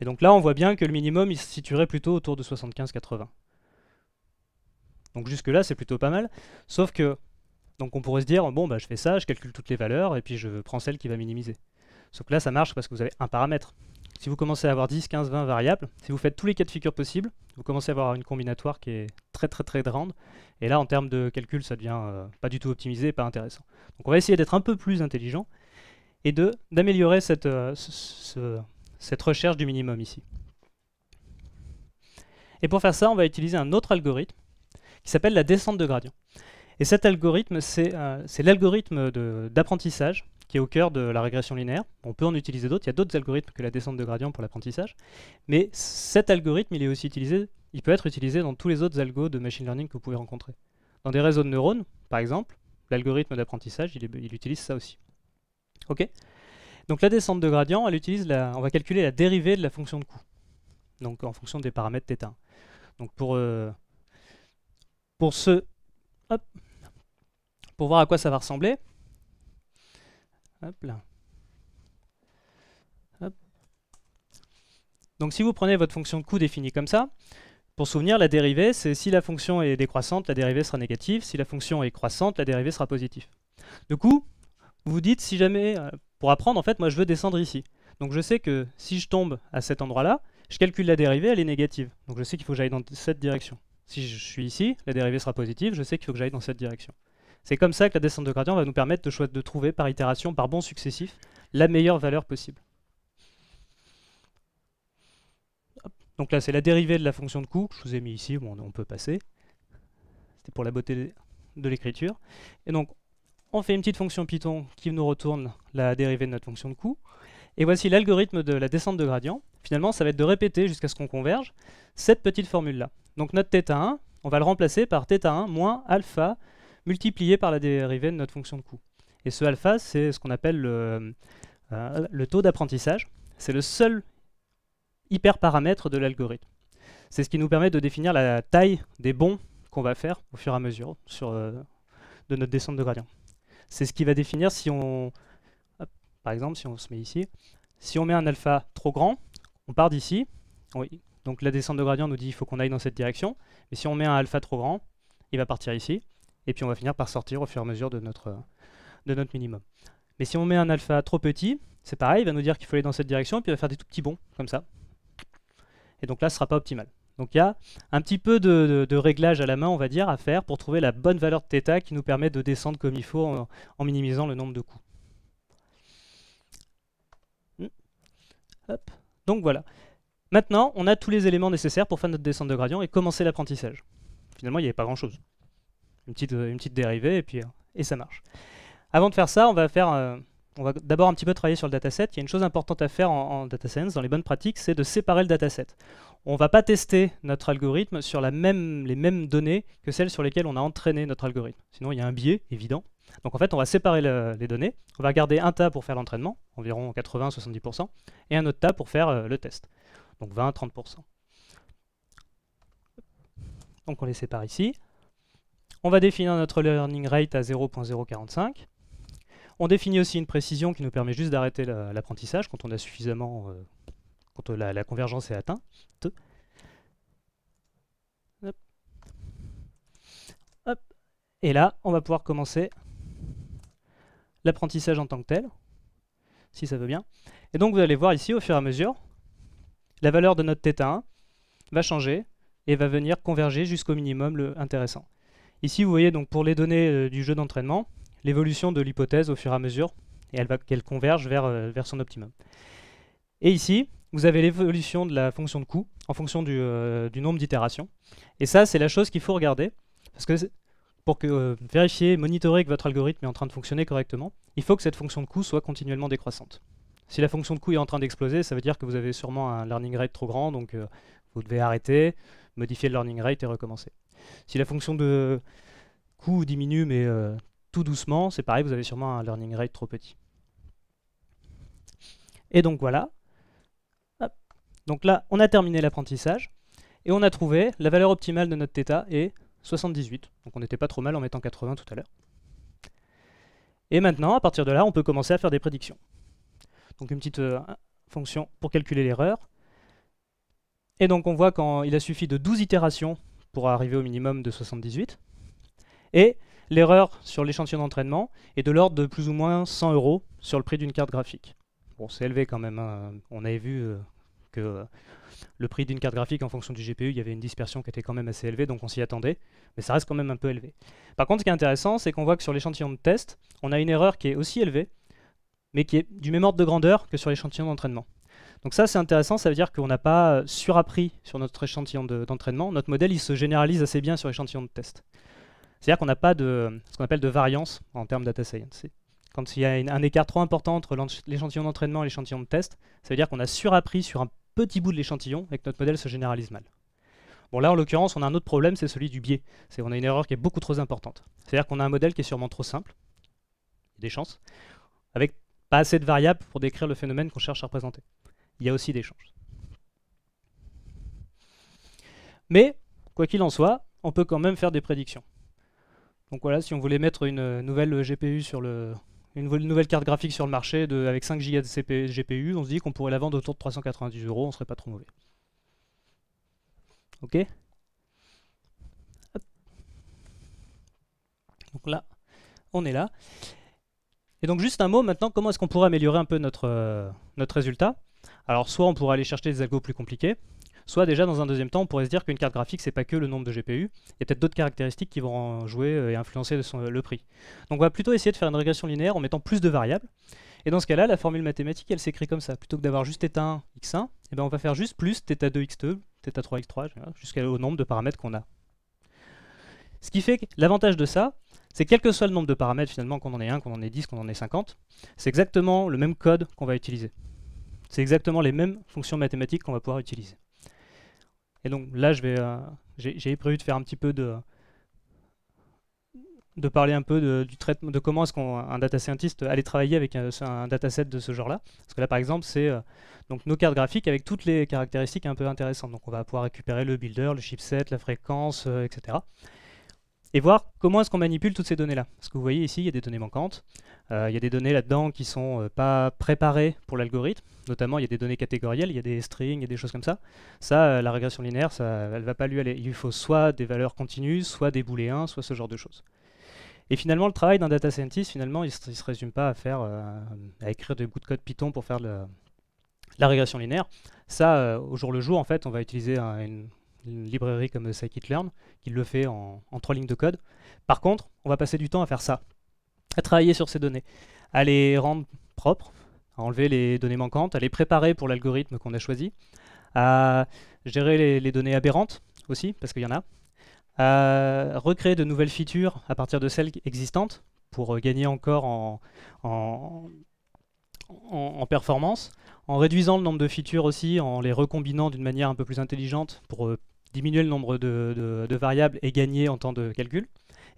Et donc là, on voit bien que le minimum, il se situerait plutôt autour de 75-80. Donc jusque-là, c'est plutôt pas mal. Sauf que, donc on pourrait se dire, bon, bah, je fais ça, je calcule toutes les valeurs et puis je prends celle qui va minimiser. Sauf que là, ça marche parce que vous avez un paramètre. Si vous commencez à avoir 10, 15, 20 variables, si vous faites tous les cas de figure possibles, vous commencez à avoir une combinatoire qui est très très très grande. Et là, en termes de calcul, ça devient euh, pas du tout optimisé pas intéressant. Donc on va essayer d'être un peu plus intelligent et d'améliorer euh, cette recherche du minimum ici. Et pour faire ça, on va utiliser un autre algorithme qui s'appelle la descente de gradient. Et cet algorithme, c'est euh, l'algorithme d'apprentissage qui est au cœur de la régression linéaire. On peut en utiliser d'autres, il y a d'autres algorithmes que la descente de gradient pour l'apprentissage, mais cet algorithme, il est aussi utilisé, il peut être utilisé dans tous les autres algos de machine learning que vous pouvez rencontrer. Dans des réseaux de neurones, par exemple, l'algorithme d'apprentissage, il, utilise ça aussi. Ok Donc la descente de gradient, elle utilise la, on va calculer la dérivée de la fonction de coût, donc en fonction des paramètres θ. Donc pour, euh, pour ce... Hop, pour voir à quoi ça va ressembler. Donc si vous prenez votre fonction de coût définie comme ça, pour souvenir, la dérivée, c'est si la fonction est décroissante, la dérivée sera négative. Si la fonction est croissante, la dérivée sera positive. Du coup, vous vous dites, si jamais, euh, pour apprendre, en fait, moi je veux descendre ici. Donc je sais que si je tombe à cet endroit-là, je calcule la dérivée, elle est négative. Donc je sais qu'il faut que j'aille dans cette direction. Si je suis ici, la dérivée sera positive, je sais qu'il faut que j'aille dans cette direction. C'est comme ça que la descente de gradient va nous permettre de, trouver par itération, par bond successif, la meilleure valeur possible. Donc là, c'est la dérivée de la fonction de coût que je vous ai mis ici, bon, on peut passer. C'était pour la beauté de l'écriture. Et donc, on fait une petite fonction Python qui nous retourne la dérivée de notre fonction de coût. Et voici l'algorithme de la descente de gradient. Finalement, ça va être de répéter jusqu'à ce qu'on converge cette petite formule-là. Donc notre θ1, on va le remplacer par θ1 moins alpha multiplié par la dérivée de notre fonction de coût. Et ce alpha, c'est ce qu'on appelle euh, le, taux d'apprentissage. C'est le seul hyperparamètre de l'algorithme. C'est ce qui nous permet de définir la taille des bons qu'on va faire au fur et à mesure sur, euh, de notre descente de gradient. C'est ce qui va définir si on... par exemple, si on se met ici, si on met un alpha trop grand, on part d'ici. Oui. Donc la descente de gradient nous dit qu'il faut qu'on aille dans cette direction. Mais si on met un alpha trop grand, il va partir ici et puis on va finir par sortir au fur et à mesure de notre, de notre minimum. Mais si on met un alpha trop petit, c'est pareil, il va nous dire qu'il faut aller dans cette direction, et puis il va faire des tout petits bons, comme ça. Et donc là, ce ne sera pas optimal. Donc il y a un petit peu de, réglage à la main, on va dire, à faire pour trouver la bonne valeur de θ qui nous permet de descendre comme il faut en, minimisant le nombre de coups. Hmm. Donc voilà. Maintenant, on a tous les éléments nécessaires pour faire notre descente de gradient et commencer l'apprentissage. Finalement, il n'y avait pas grand-chose. Euh, une petite, dérivée, et puis euh, et ça marche. Avant de faire ça, on va faire, euh, on va d'abord un petit peu travailler sur le dataset. Il y a une chose importante à faire en, data science, dans les bonnes pratiques, c'est de séparer le dataset. On ne va pas tester notre algorithme sur la même, les mêmes données que celles sur lesquelles on a entraîné notre algorithme. Sinon, il y a un biais évident. Donc en fait, on va séparer les données. On va garder un tas pour faire l'entraînement, environ 80-70%, et un autre tas pour faire le test, donc 20-30%. Donc on les sépare ici. On va définir notre learning rate à 0.045. On définit aussi une précision qui nous permet juste d'arrêter l'apprentissage quand on a suffisamment, euh, quand la, convergence est atteinte. Et là, on va pouvoir commencer l'apprentissage en tant que tel, si ça veut bien. Et donc vous allez voir ici, au fur et à mesure, la valeur de notre θ1 va changer et va venir converger jusqu'au minimum le intéressant. Ici, vous voyez donc pour les données euh, du jeu d'entraînement, l'évolution de l'hypothèse au fur et à mesure, et elle, va, converge euh, vers, son optimum. Et ici, vous avez l'évolution de la fonction de coût en fonction du, euh, nombre d'itérations. Et ça, c'est la chose qu'il faut regarder, parce que pour que, vérifier, monitorer que votre algorithme est en train de fonctionner correctement, il faut que cette fonction de coût soit continuellement décroissante. Si la fonction de coût est en train d'exploser, ça veut dire que vous avez sûrement un learning rate trop grand, donc vous devez arrêter, modifier le learning rate et recommencer. Si la fonction de coût diminue, mais euh, tout doucement, c'est pareil, vous avez sûrement un learning rate trop petit. Et donc voilà. Donc là, on a terminé l'apprentissage. Et on a trouvé la valeur optimale de notre θ est 78. Donc on n'était pas trop mal en mettant 80 tout à l'heure. Et maintenant, à partir de là, on peut commencer à faire des prédictions. Donc une petite euh, fonction pour calculer l'erreur. Et donc on voit qu'il a suffi de 12 itérations pour arriver au minimum de 78. Et l'erreur sur l'échantillon d'entraînement est de l'ordre de plus ou moins 100 euros sur le prix d'une carte graphique. Bon, c'est élevé quand même. Hein. On avait vu euh, que euh, le prix d'une carte graphique en fonction du GPU, il y avait une dispersion qui était quand même assez élevée, donc on s'y attendait, mais ça reste quand même un peu élevé. Par contre, ce qui est intéressant, c'est qu'on voit que sur l'échantillon de test, on a une erreur qui est aussi élevée, mais qui est du même ordre de grandeur que sur l'échantillon d'entraînement. Donc ça, c'est intéressant, ça veut dire qu'on n'a pas euh, surappris sur notre échantillon d'entraînement. notre modèle, il se généralise assez bien sur l'échantillon de test. C'est-à-dire qu'on n'a pas de, ce qu'on appelle de variance en termes data science. Quand il y a un écart trop important entre l'échantillon d'entraînement et l'échantillon de test, ça veut dire qu'on a surappris sur un petit bout de l'échantillon et que notre modèle se généralise mal. Bon là en l'occurrence on a un autre problème, c'est celui du biais. C'est qu'on a une erreur qui est beaucoup trop importante. C'est-à-dire qu'on a un modèle qui est sûrement trop simple, des chances, avec pas assez de variables pour décrire le phénomène qu'on cherche à représenter il y a aussi des changes. Mais, quoi qu'il en soit, on peut quand même faire des prédictions. Donc voilà, si on voulait mettre une nouvelle GPU sur le, une nouvelle carte graphique sur le marché avec 5 Go de GPU, on se dit qu'on pourrait la vendre autour de 390 euros, on serait pas trop mauvais. Ok Donc là, on est là. Et donc juste un mot maintenant, comment est-ce qu'on pourrait améliorer un peu notre, euh, notre résultat alors soit on pourrait aller chercher des algos plus compliqués, soit déjà dans un deuxième temps on pourrait se dire qu'une carte graphique c'est pas que le nombre de GPU, il y a peut-être d'autres caractéristiques qui vont jouer euh, et influencer le prix. Donc on va plutôt essayer de faire une régression linéaire en mettant plus de variables, et dans ce cas là la formule mathématique elle s'écrit comme ça, plutôt que d'avoir juste θ1, x1, et on va faire juste plus θ2, x2, θ3, x3, jusqu'au nombre de paramètres qu'on a. Ce qui fait que l'avantage de ça, c'est quel que soit le nombre de paramètres finalement, qu'on en ait un, qu'on en ait 10, qu'on en ait 50, c'est exactement le même code qu'on va utiliser. C'est exactement les mêmes fonctions mathématiques qu'on va pouvoir utiliser. Et donc là, euh, j'ai prévu de faire un petit peu de, de parler un peu de, du traitement, de comment est-ce qu'un data scientist allait travailler avec euh, un, dataset de ce genre-là. Parce que là, par exemple, c'est euh, donc nos cartes graphiques avec toutes les caractéristiques un peu intéressantes. Donc on va pouvoir récupérer le builder, le chipset, la fréquence, etc et voir comment est-ce qu'on manipule toutes ces données-là. Parce que vous voyez ici, il y a des données manquantes, euh, il y a des données là-dedans qui ne sont euh, pas préparées pour l'algorithme, notamment il y a des données catégorielles, il y a des strings, il y a des choses comme ça. Ça, euh, la régression linéaire, ça, elle va pas lui aller. Il faut soit des valeurs continues, soit des booléens, soit ce genre de choses. Et finalement, le travail d'un data scientist, finalement, il ne se, résume pas à, faire, à écrire des bouts de code Python pour faire la, régression linéaire. Ça, au jour le jour, en fait, on va utiliser un, une, une librairie comme scikit-learn, qui le fait en, trois lignes de code. Par contre, on va passer du temps à faire ça, à travailler sur ces données, à les rendre propres, à enlever les données manquantes, à les préparer pour l'algorithme qu'on a choisi, à gérer les, données aberrantes aussi, parce qu'il y en a, à recréer de nouvelles features à partir de celles existantes pour euh, gagner encore en performance, en réduisant le nombre de features aussi, en les recombinant d'une manière un peu plus intelligente pour euh, diminuer le nombre de, variables et gagner en temps de calcul,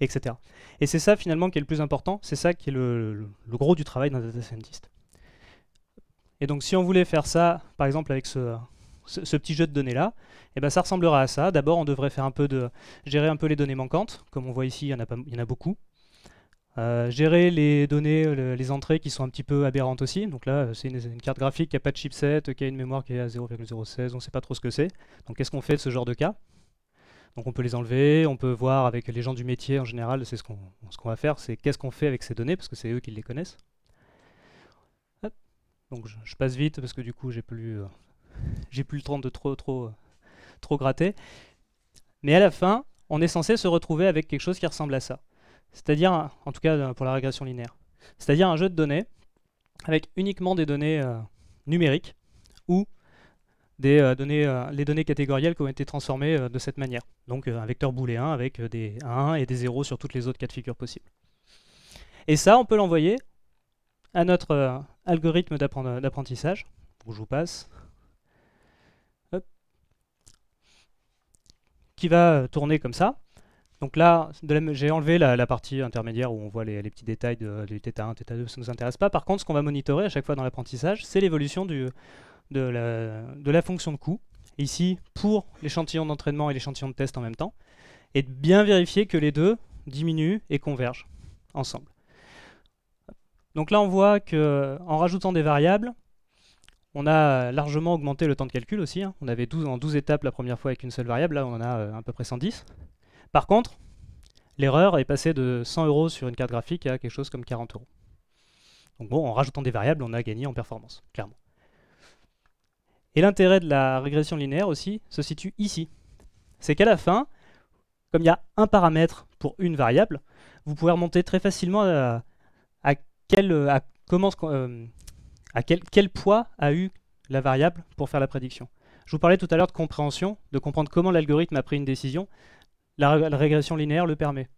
etc. Et c'est ça finalement qui est le plus important, c'est ça qui est le, gros du travail d'un data scientist. Et donc si on voulait faire ça, par exemple avec ce, petit jeu de données là, et eh ben ça ressemblera à ça. D'abord on devrait faire un peu de gérer un peu les données manquantes, comme on voit ici il y en a beaucoup. Euh, gérer les données, les entrées qui sont un petit peu aberrantes aussi. Donc là, euh, c'est une, carte graphique qui n'a pas de chipset, qui a une mémoire qui est à 0,016, on ne sait pas trop ce que c'est. Donc qu'est-ce qu'on fait de ce genre de cas Donc on peut les enlever, on peut voir avec les gens du métier en général, c'est ce qu'on ce va faire, c'est qu'est-ce qu'on fait avec ces données, parce que c'est eux qui les connaissent. Donc je, passe vite parce que du coup j'ai plus, euh, plus le temps de trop, trop, trop gratter. Mais à la fin, on est censé se retrouver avec quelque chose qui ressemble à ça c'est-à-dire, en tout cas euh, pour la régression linéaire, c'est-à-dire un jeu de données avec uniquement des données euh, numériques ou des, euh, données, les données catégorielles qui ont été transformées de cette manière. Donc un vecteur booléen avec des 1 et des 0 sur toutes les autres cas de figure possibles. Et ça, on peut l'envoyer à notre algorithme d'apprentissage. où je vous passe. Qui va tourner comme ça donc là, j'ai enlevé la, partie intermédiaire où on voit les, petits détails de, du θ1, θ2, ça ne nous intéresse pas. Par contre, ce qu'on va monitorer à chaque fois dans l'apprentissage, c'est l'évolution de la, fonction de coût, ici pour l'échantillon d'entraînement et l'échantillon de test en même temps, et de bien vérifier que les deux diminuent et convergent ensemble. Donc là, on voit qu'en rajoutant des variables, on a largement augmenté le temps de calcul aussi. Hein. On avait 12, en 12 étapes la première fois avec une seule variable, là on en a euh, à peu près 110. Par contre, l'erreur est passée de 100 euros sur une carte graphique à quelque chose comme 40 euros. Donc bon, en rajoutant des variables, on a gagné en performance, clairement. Et l'intérêt de la régression linéaire aussi se situe ici. C'est qu'à la fin, comme il y a un paramètre pour une variable, vous pouvez remonter très facilement à, euh, quel poids a eu la variable pour faire la prédiction. Je vous parlais tout à l'heure de compréhension, de comprendre comment l'algorithme a pris une décision la, régression linéaire le permet.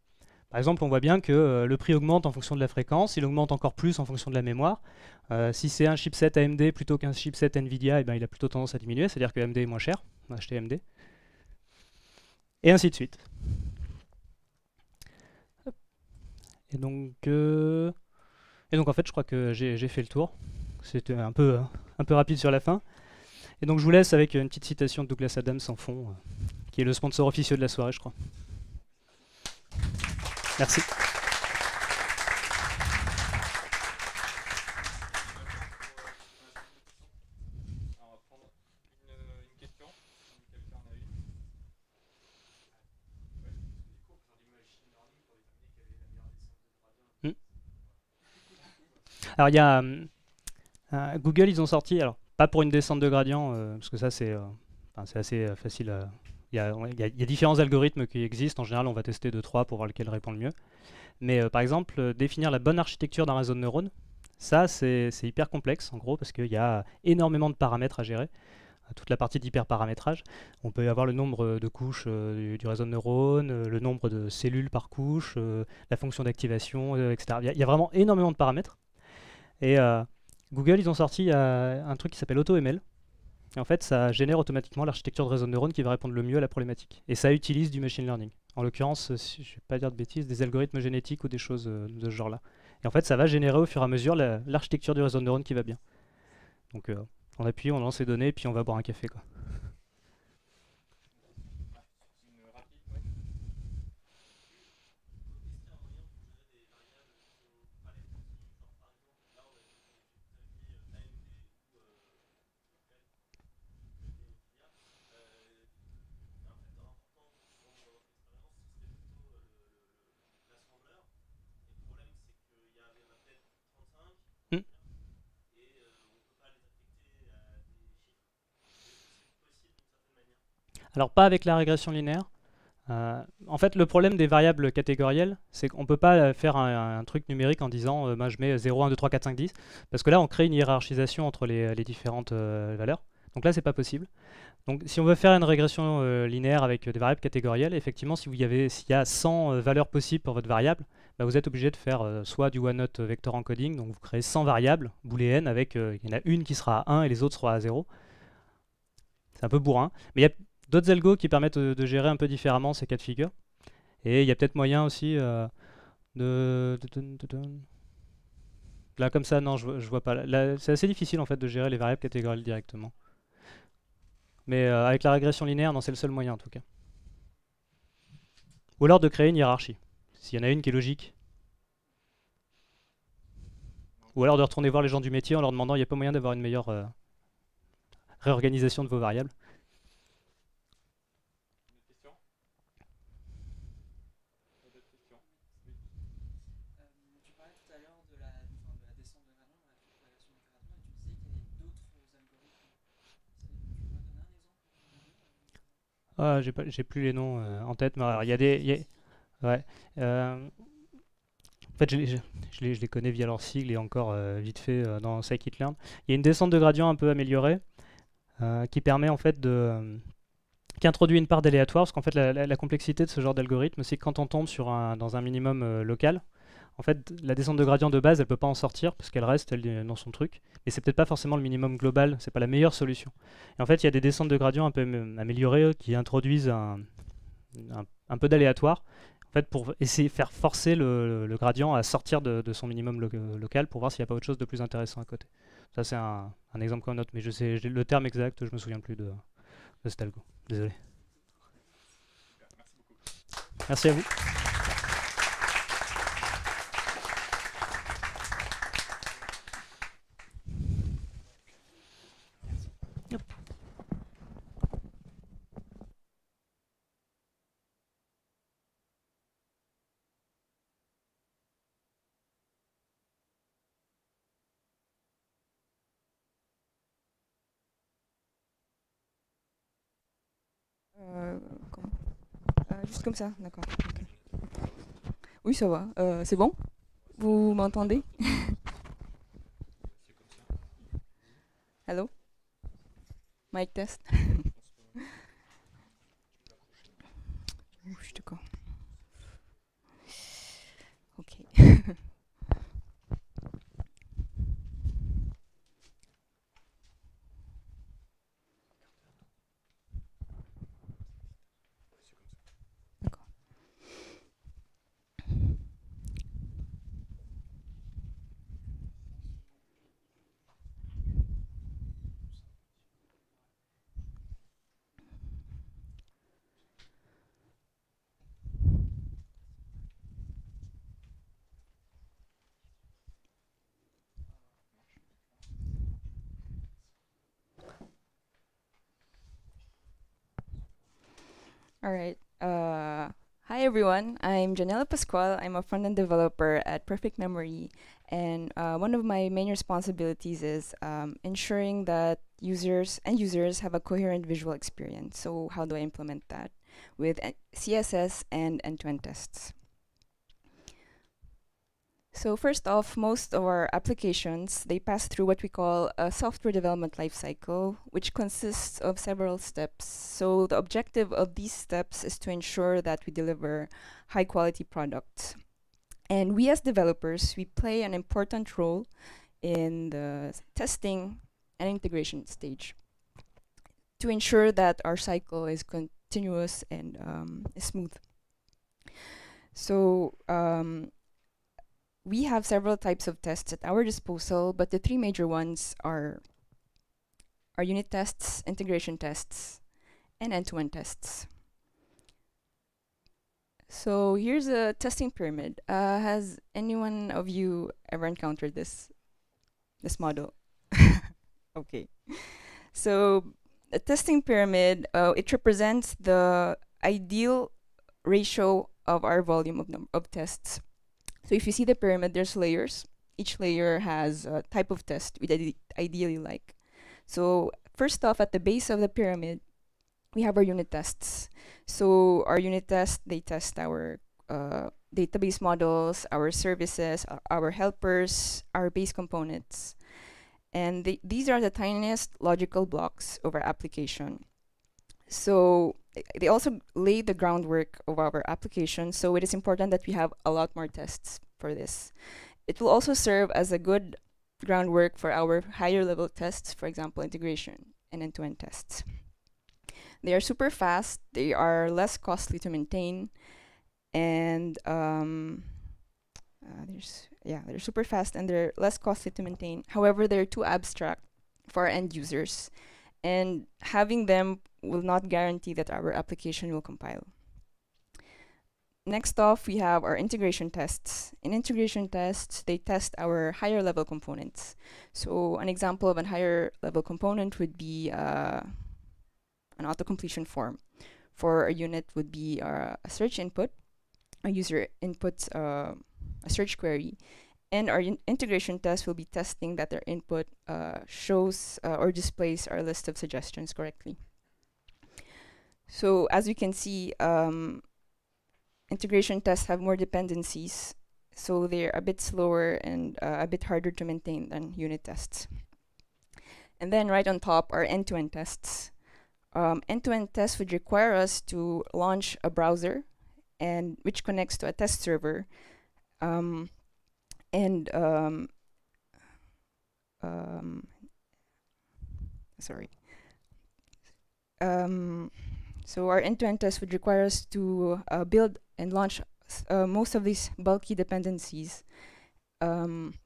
Par exemple, on voit bien que euh, le prix augmente en fonction de la fréquence, il augmente encore plus en fonction de la mémoire. Euh, si c'est un chipset AMD plutôt qu'un chipset NVIDIA, eh ben, il a plutôt tendance à diminuer, c'est-à-dire que AMD est moins cher, on va acheter AMD. Et ainsi de suite. Et donc, euh, donc en fait, je crois que j'ai fait le tour. C'était un peu, un peu rapide sur la fin. Et donc je vous laisse avec une petite citation de Douglas Adams en fond le sponsor officieux de la soirée, je crois. Merci. Hmm. Alors il y a euh, euh, Google, ils ont sorti, alors pas pour une descente de gradient, euh, parce que ça c'est assez facile à, il y, a, différents algorithmes qui existent. En général, on va tester 2-3 pour voir lequel répond le mieux. Mais euh, par exemple, euh, définir la bonne architecture d'un réseau de neurones, ça, c'est hyper complexe, en gros, parce qu'il y a énormément de paramètres à gérer euh, toute la partie d'hyperparamétrage. On peut avoir le nombre de couches du, réseau de neurones, le nombre de cellules par couche, la fonction d'activation, etc. Il y, a vraiment énormément de paramètres. Et Google, ils ont sorti un truc qui s'appelle AutoML, et en fait, ça génère automatiquement l'architecture de réseau de neurones qui va répondre le mieux à la problématique. Et ça utilise du machine learning. En l'occurrence, euh, je vais pas dire de bêtises, des algorithmes génétiques ou des choses euh, de ce genre-là. Et en fait, ça va générer au fur et à mesure l'architecture du réseau de neurones qui va bien. Donc, euh, on appuie, on lance les données, puis on va boire un café. Quoi. Alors pas avec la régression linéaire. Euh, en fait, le problème des variables catégorielles, c'est qu'on ne peut pas euh, faire un, truc numérique en disant euh, bah, je mets 0, 1, 2, 3, 4, 5, 10, parce que là, on crée une hiérarchisation entre les, différentes valeurs. Donc là, c'est pas possible. Donc si on veut faire une régression linéaire avec des variables catégorielles, effectivement, s'il y, s'il y a 100 valeurs possibles pour votre variable, bah, vous êtes obligé de faire soit du one-hot vector encoding, donc vous créez 100 variables, booléennes, avec il y en a une qui sera à 1 et les autres seront à 0. C'est un peu bourrin, mais il y a d'autres algos qui permettent euh, de, gérer un peu différemment ces cas de figure. Et il y a peut-être moyen aussi euh, de, Là, comme ça, non, je, ne vois pas. C'est assez difficile en fait de gérer les variables catégorielles directement. Mais euh, avec la régression linéaire, non, c'est le seul moyen en tout cas. Ou alors de créer une hiérarchie, s'il y en a une qui est logique. Ou alors de retourner voir les gens du métier en leur demandant il n'y a pas moyen d'avoir une meilleure réorganisation de vos variables. Ah, j'ai, plus les noms euh, en tête, mais il y a des. Euh, en fait, je, les, connais via leur sigle et encore euh, vite fait dans scikit-learn. Il y a une descente de gradient un peu améliorée qui permet en fait de. qui introduit une part d'aléatoire, parce qu'en fait, la, complexité de ce genre d'algorithme, c'est quand on tombe sur un, dans un minimum local, en fait, la descente de gradient de base, elle peut pas en sortir parce qu'elle reste dans son truc. Mais c'est peut-être pas forcément le minimum global, c'est pas la meilleure solution. Et en fait, il y a des descentes de gradient un peu euh, améliorées euh, qui introduisent un, peu d'aléatoire en fait, pour essayer de faire forcer le, gradient à sortir de, son minimum euh, local pour voir s'il n'y a pas autre chose de plus intéressant à côté. Ça, c'est un, exemple comme autre, mais je sais le terme exact, je me souviens plus de, de cet algo. Désolé. Merci, beaucoup. Merci à vous. comme ça, d'accord. Oui, ça va. Euh, c'est bon Vous m'entendez Allô Mic test All right. Uh, hi, everyone. I'm Janela Pasquale. I'm a front-end developer at Perfect Memory. And uh, one of my main responsibilities is um, ensuring that users and users have a coherent visual experience. So how do I implement that? With uh, CSS and end-to-end -end tests. So first off, most of our applications, they pass through what we call a software development lifecycle, which consists of several steps. So the objective of these steps is to ensure that we deliver high quality products. And we as developers, we play an important role in the testing and integration stage to ensure that our cycle is continuous and um, smooth. So um, we have several types of tests at our disposal, but the three major ones are our unit tests, integration tests, and end-to-end -end tests. So here's a testing pyramid. Uh, has anyone of you ever encountered this, this model? okay. So a testing pyramid, uh, it represents the ideal ratio of our volume of, of tests so if you see the pyramid, there's layers. Each layer has a type of test we ideally like. So first off, at the base of the pyramid, we have our unit tests. So our unit tests, they test our uh, database models, our services, our, helpers, our base components. And these are the tiniest logical blocks of our application. So they also lay the groundwork of our application, so it is important that we have a lot more tests for this. It will also serve as a good groundwork for our higher level tests, for example, integration and end-to-end -end tests. They are super fast, they are less costly to maintain, and um, uh, there's, yeah, they're super fast and they're less costly to maintain. However, they're too abstract for end users, and having them will not guarantee that our application will compile. Next off, we have our integration tests. In integration tests, they test our higher level components. So an example of a higher level component would be uh, an auto-completion form. For a unit would be uh, a search input, a user inputs uh, a search query, and our integration test will be testing that their input uh, shows uh, or displays our list of suggestions correctly. So as you can see, um, integration tests have more dependencies, so they're a bit slower and uh, a bit harder to maintain than unit tests. And then right on top are end-to-end -end tests. Um, end-to-end um, -end tests would require us to launch a browser, and which connects to a test server, um, and um, um, sorry. Um, so our end-to-end -end test would require us to uh, build and launch uh, most of these bulky dependencies, um,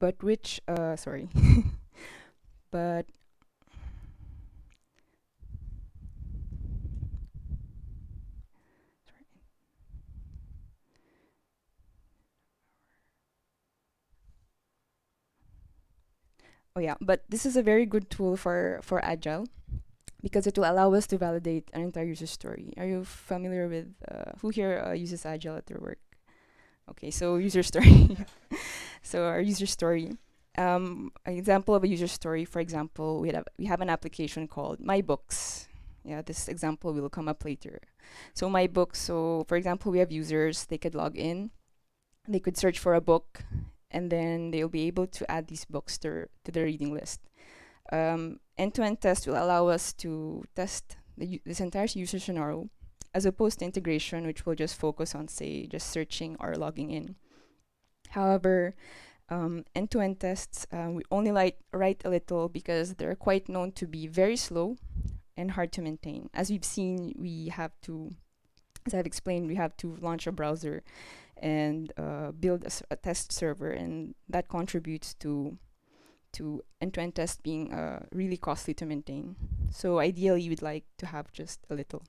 but which, uh, sorry, but Oh yeah, but this is a very good tool for, for Agile because it will allow us to validate an entire user story. Are you familiar with, uh, who here uh, uses Agile at their work? Okay, so user story. so our user story. Um, an example of a user story, for example, we have, we have an application called My Books. Yeah, this example will come up later. So My Books, so for example, we have users, they could log in, they could search for a book, and then they'll be able to add these books to, to their reading list. Um, End-to-end tests test will allow us to test the, this entire user scenario as opposed to integration, which will just focus on, say, just searching or logging in. However, um, end-to-end tests, uh, we only like write a little because they're quite known to be very slow and hard to maintain. As we've seen, we have to, as I've explained, we have to launch a browser and uh, build a test server, and that contributes to to end-to-end tests being uh, really costly to maintain. So ideally, you would like to have just a little.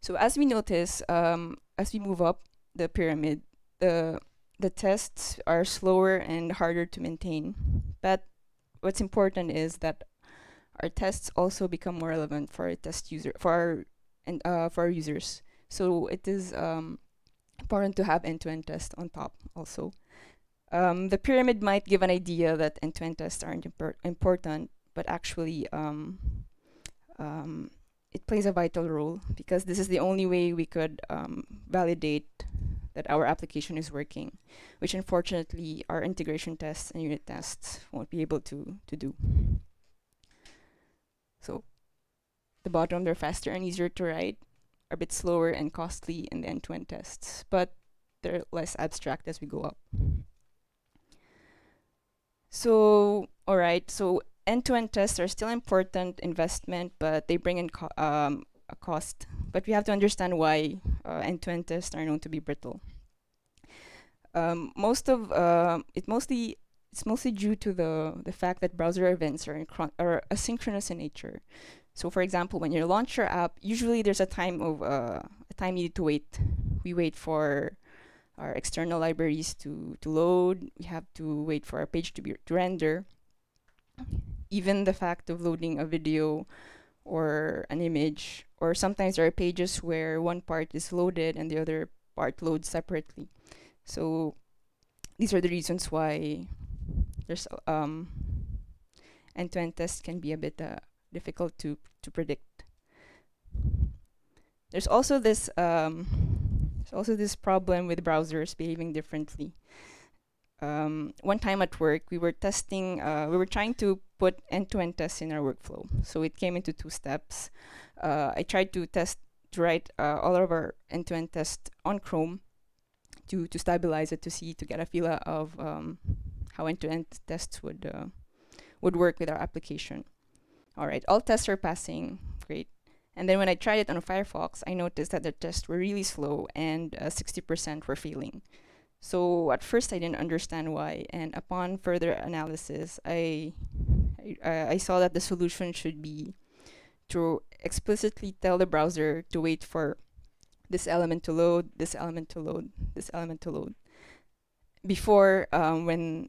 So as we notice, um, as we move up the pyramid, the the tests are slower and harder to maintain. But what's important is that our tests also become more relevant for our test user for our and uh, for our users. So it is um, important to have end-to-end -end tests on top also. Um, the pyramid might give an idea that end-to-end tests aren't impor important, but actually um, um, it plays a vital role because this is the only way we could um, validate that our application is working, which unfortunately our integration tests and unit tests won't be able to, to do. So the bottom, they're faster and easier to write, are a bit slower and costly in the end-to-end -end tests, but they're less abstract as we go up. So, all right. So end-to-end tests are still important investment, but they bring in co um, a cost. But we have to understand why uh, end-to-end tests are known to be brittle. Um, most of uh, it mostly it's mostly due to the the fact that browser events are, are asynchronous in nature. So, for example, when you launch your app, usually there's a time of uh, a time you need to wait. We wait for our external libraries to, to load. We have to wait for our page to be to render. Even the fact of loading a video or an image, or sometimes there are pages where one part is loaded and the other part loads separately. So these are the reasons why there's um, end-to-end -end tests can be a bit uh, difficult to, to predict. There's also this um, there's also this problem with browsers behaving differently. Um, one time at work, we were testing, uh, we were trying to put end-to-end tests in our workflow. So it came into two steps. Uh, I tried to test, to write uh, all of our end-to-end tests on Chrome to, to stabilize it, to see, to get a feel of um, how end-to-end -end tests would, uh, would work with our application. All right, all tests are passing, great. And then when I tried it on Firefox, I noticed that the tests were really slow and 60% uh, were failing. So at first I didn't understand why, and upon further analysis, I, I, I saw that the solution should be to explicitly tell the browser to wait for this element to load, this element to load, this element to load. Before, um, when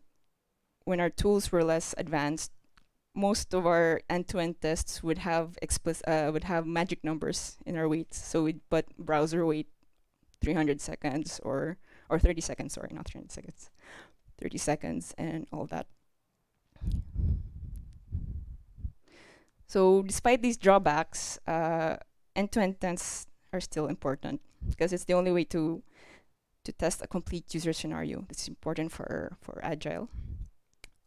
when our tools were less advanced, most of our end-to-end tests would have explicit uh, would have magic numbers in our weights. So we'd put browser wait 300 seconds or or 30 seconds, sorry, not 300 seconds, 30 seconds and all that. So despite these drawbacks, uh, end-to-end -end tests are still important because it's the only way to to test a complete user scenario. It's important for for agile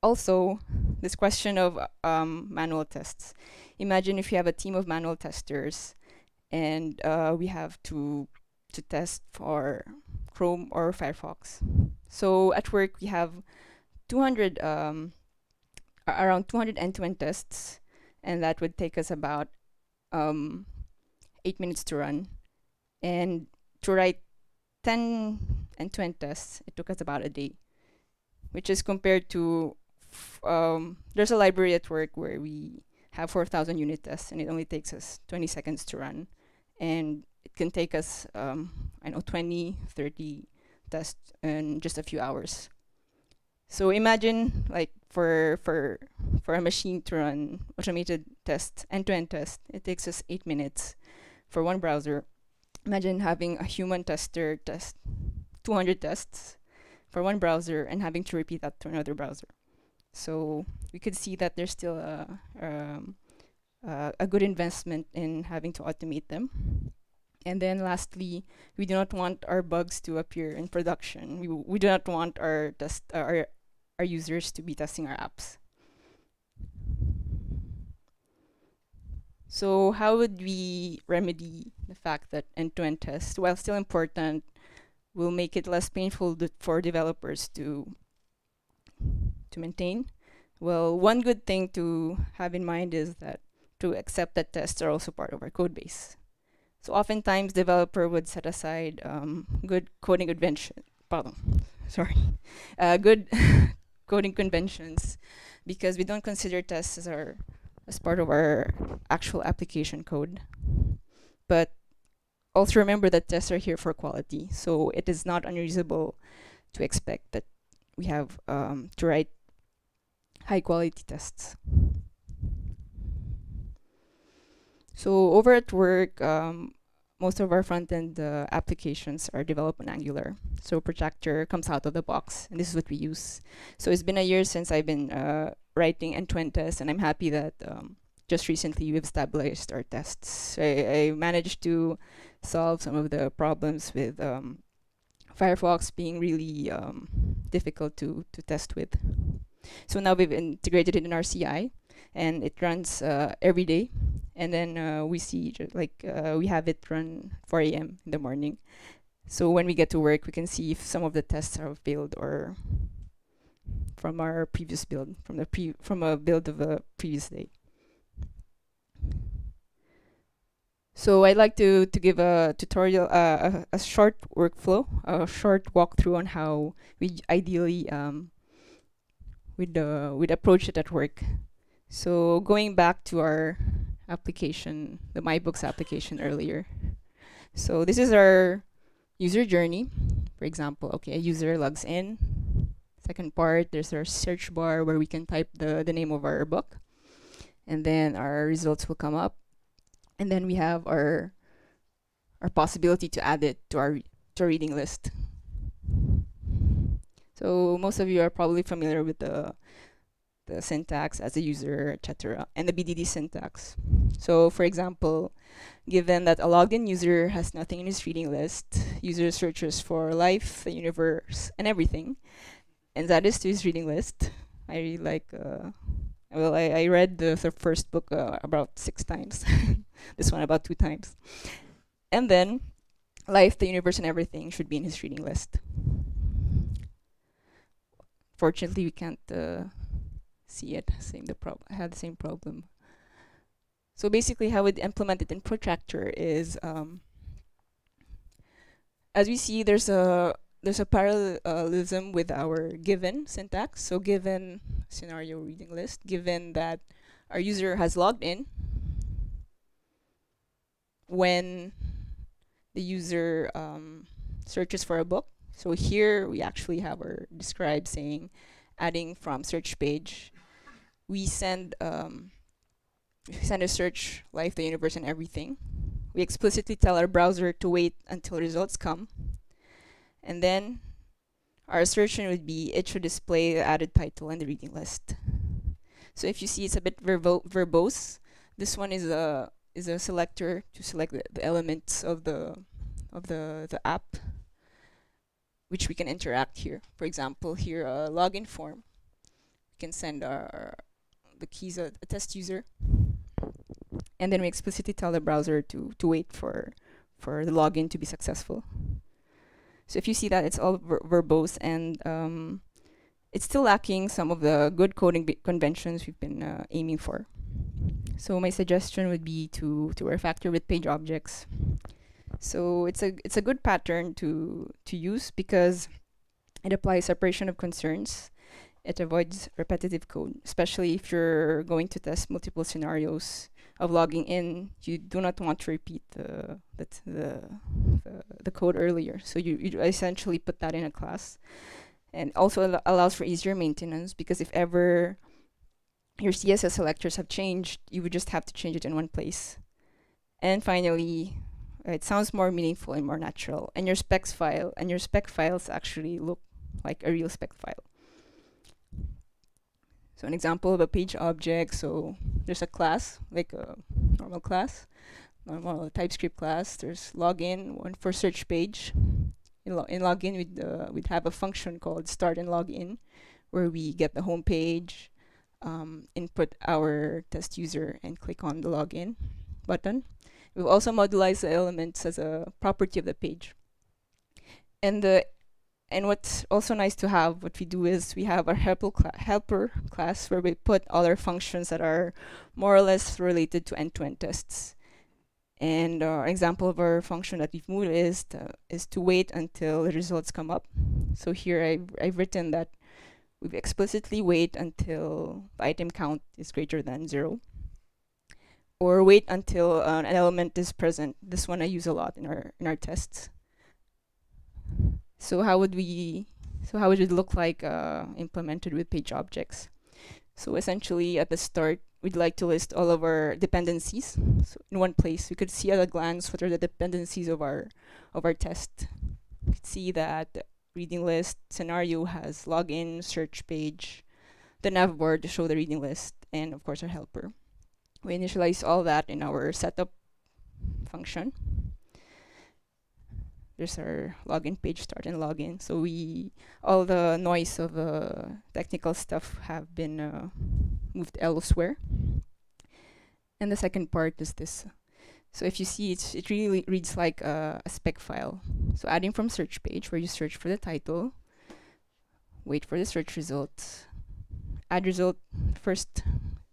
also this question of um, manual tests. Imagine if you have a team of manual testers and uh, we have to, to test for Chrome or Firefox. So at work we have 200, um, around 200 end-to-end -end tests and that would take us about um, eight minutes to run. And to write 10 end-to-end -end tests, it took us about a day, which is compared to um, there's a library at work where we have 4,000 unit tests, and it only takes us 20 seconds to run. And it can take us, um, I know, 20, 30 tests in just a few hours. So imagine, like, for for for a machine to run automated tests, end-to-end test, it takes us eight minutes for one browser. Imagine having a human tester test 200 tests for one browser and having to repeat that to another browser. So we could see that there's still a, um, uh, a good investment in having to automate them. And then lastly, we do not want our bugs to appear in production. We, we do not want our, test, uh, our, our users to be testing our apps. So how would we remedy the fact that end-to-end -end tests, while still important, will make it less painful for developers to to maintain? Well, one good thing to have in mind is that to accept that tests are also part of our code base. So oftentimes developer would set aside um, good coding convention, pardon, sorry, uh, good coding conventions because we don't consider tests as, our, as part of our actual application code. But also remember that tests are here for quality, so it is not unreasonable to expect that we have um, to write high quality tests. So over at work, um, most of our front-end uh, applications are developed on Angular. So Projector comes out of the box, and this is what we use. So it's been a year since I've been uh, writing end-to-end tests, and I'm happy that um, just recently we've established our tests. I, I, managed to solve some of the problems with um, Firefox being really um, difficult to, to test with. So now we've integrated it in our CI, and it runs uh, every day. And then uh, we see, like, uh, we have it run 4 a.m. in the morning. So when we get to work, we can see if some of the tests are failed or from our previous build, from the pre from a build of a previous day. So I'd like to, to give a tutorial, uh, a, a, short workflow, a short walkthrough on how we ideally um, with the with approach at work. So going back to our application, the My Books application earlier. So this is our user journey. For example, okay, a user logs in. Second part, there's our search bar where we can type the, the name of our book. And then our results will come up. And then we have our our possibility to add it to our to our reading list. So most of you are probably familiar with the the syntax as a user, etc., and the BDD syntax. So for example, given that a logged in user has nothing in his reading list, user searches for life, the universe, and everything, and that is to his reading list. I read like, uh, well, I, I read the, the first book uh, about six times, this one about two times. And then life, the universe, and everything should be in his reading list. Fortunately, we can't uh, see it. Same the problem. had the same problem. So basically, how it implemented in Protractor is, um, as we see, there's a there's a parallelism with our given syntax. So given scenario reading list, given that our user has logged in, when the user um, searches for a book, so here we actually have our describe saying adding from search page. We send um, we send a search life, the universe, and everything. We explicitly tell our browser to wait until results come. And then our assertion would be it should display the added title and the reading list. So if you see it's a bit verbose, this one is a is a selector to select the, the elements of the of the, the app which we can interact here. For example, here a uh, login form. We can send our the keys a, a test user, and then we explicitly tell the browser to to wait for for the login to be successful. So if you see that, it's all ver verbose and um, it's still lacking some of the good coding conventions we've been uh, aiming for. So my suggestion would be to, to refactor with page objects so it's a it's a good pattern to to use because it applies separation of concerns. It avoids repetitive code, especially if you're going to test multiple scenarios of logging in. You do not want to repeat the the the, the, code earlier, so you, you essentially put that in a class, and also al allows for easier maintenance because if ever your CSS selectors have changed, you would just have to change it in one place. And finally, it sounds more meaningful and more natural. And your specs file and your spec files actually look like a real spec file. So an example of a page object, so there's a class, like a normal class, normal TypeScript class. There's login, one for search page. In, lo in login, we'd, uh, we'd have a function called start and login, where we get the home page, um, input our test user, and click on the login button. We've also modularized the elements as a property of the page. And the and what's also nice to have, what we do is we have our helper, helper class where we put all our functions that are more or less related to end-to-end -end tests. And our example of our function that we've moved is to, is to wait until the results come up. So here I've, I've written that we explicitly wait until the item count is greater than zero or wait until uh, an element is present. This one I use a lot in our in our tests. So how would we so how would it look like uh, implemented with page objects? So essentially at the start, we'd like to list all of our dependencies. So in one place, we could see at a glance what are the dependencies of our of our test. We could see that reading list scenario has login, search page, the nav bar to show the reading list, and of course our helper we initialize all that in our setup function. There's our login page start and login. So we all the noise of uh, technical stuff have been uh, moved elsewhere. And the second part is this. So if you see, it's, it really reads like a, a spec file. So adding from search page where you search for the title, wait for the search result, add result first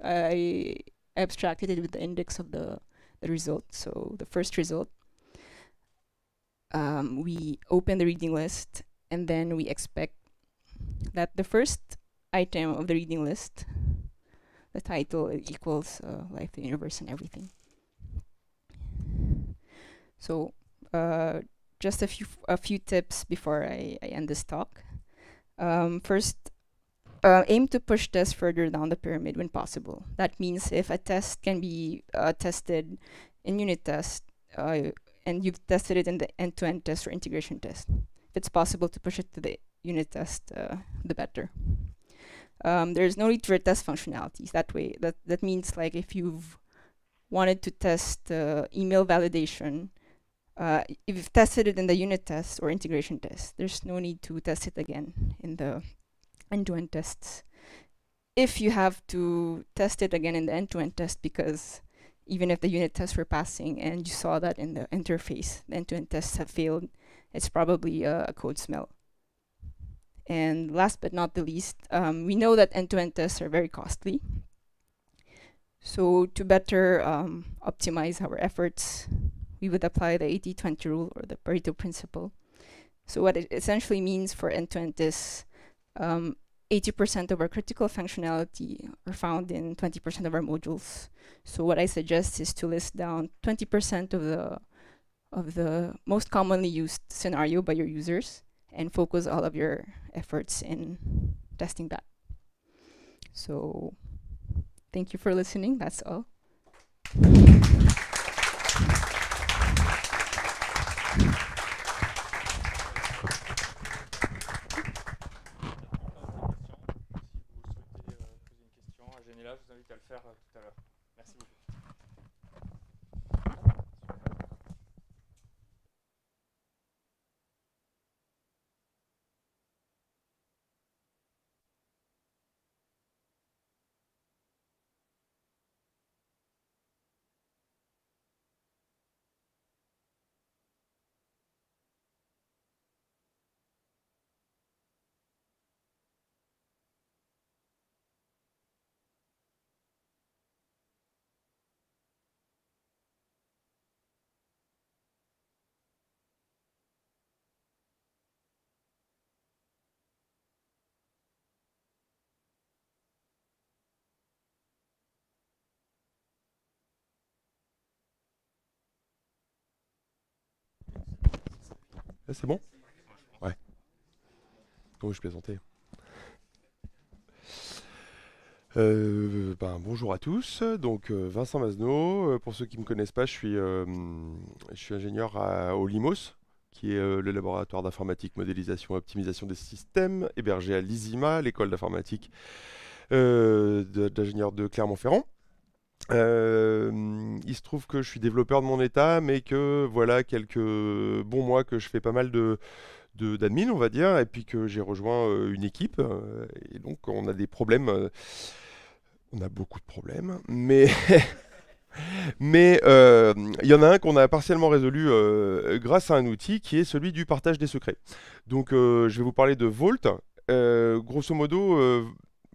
I abstracted it with the index of the, the result. So the first result, um, we open the reading list and then we expect that the first item of the reading list, the title equals uh, life, the universe, and everything. So uh, just a few a few tips before I, I end this talk. Um, first, uh, aim to push tests further down the pyramid when possible. That means if a test can be uh, tested in unit test, uh, and you've tested it in the end-to-end -end test or integration test, if it's possible to push it to the unit test, uh, the better. Um, there's no need for test functionalities. That way, that that means like if you've wanted to test uh, email validation, uh, if you've tested it in the unit test or integration test, there's no need to test it again in the end-to-end tests. If you have to test it again in the end-to-end test, because even if the unit tests were passing and you saw that in the interface, the end-to-end -end tests have failed, it's probably uh, a code smell. And last but not the least, um, we know that end-to-end tests are very costly. So to better um, optimize our efforts, we would apply the 80-20 rule or the Pareto principle. So what it essentially means for end-to-end tests 80% um, of our critical functionality are found in 20% of our modules. So what I suggest is to list down 20% of the of the most commonly used scenario by your users and focus all of your efforts in testing that. So thank you for listening. That's all. Thank you. faire euh, tout à l'heure. Merci beaucoup. Ah, c'est bon Ouais. Comment je plaisantais. Euh, ben, bonjour à tous, donc euh, Vincent Mazneau, euh, pour ceux qui ne me connaissent pas, je suis, ingénieur à, au LIMOS, qui est le laboratoire d'informatique, modélisation et optimisation des systèmes, hébergé à l'ISIMA, l'école d'informatique d'ingénieurs de Clermont-Ferrand. Euh, il se trouve que je suis développeur de mon état, mais que voilà quelques bons mois que je fais pas mal de d'admin, on va dire, et puis que j'ai rejoint euh, une équipe. Euh, et donc on a des problèmes, on a beaucoup de problèmes, mais mais il y en a un qu'on a partiellement résolu grâce à un outil qui est celui du partage des secrets. Donc je vais vous parler de Vault. grosso modo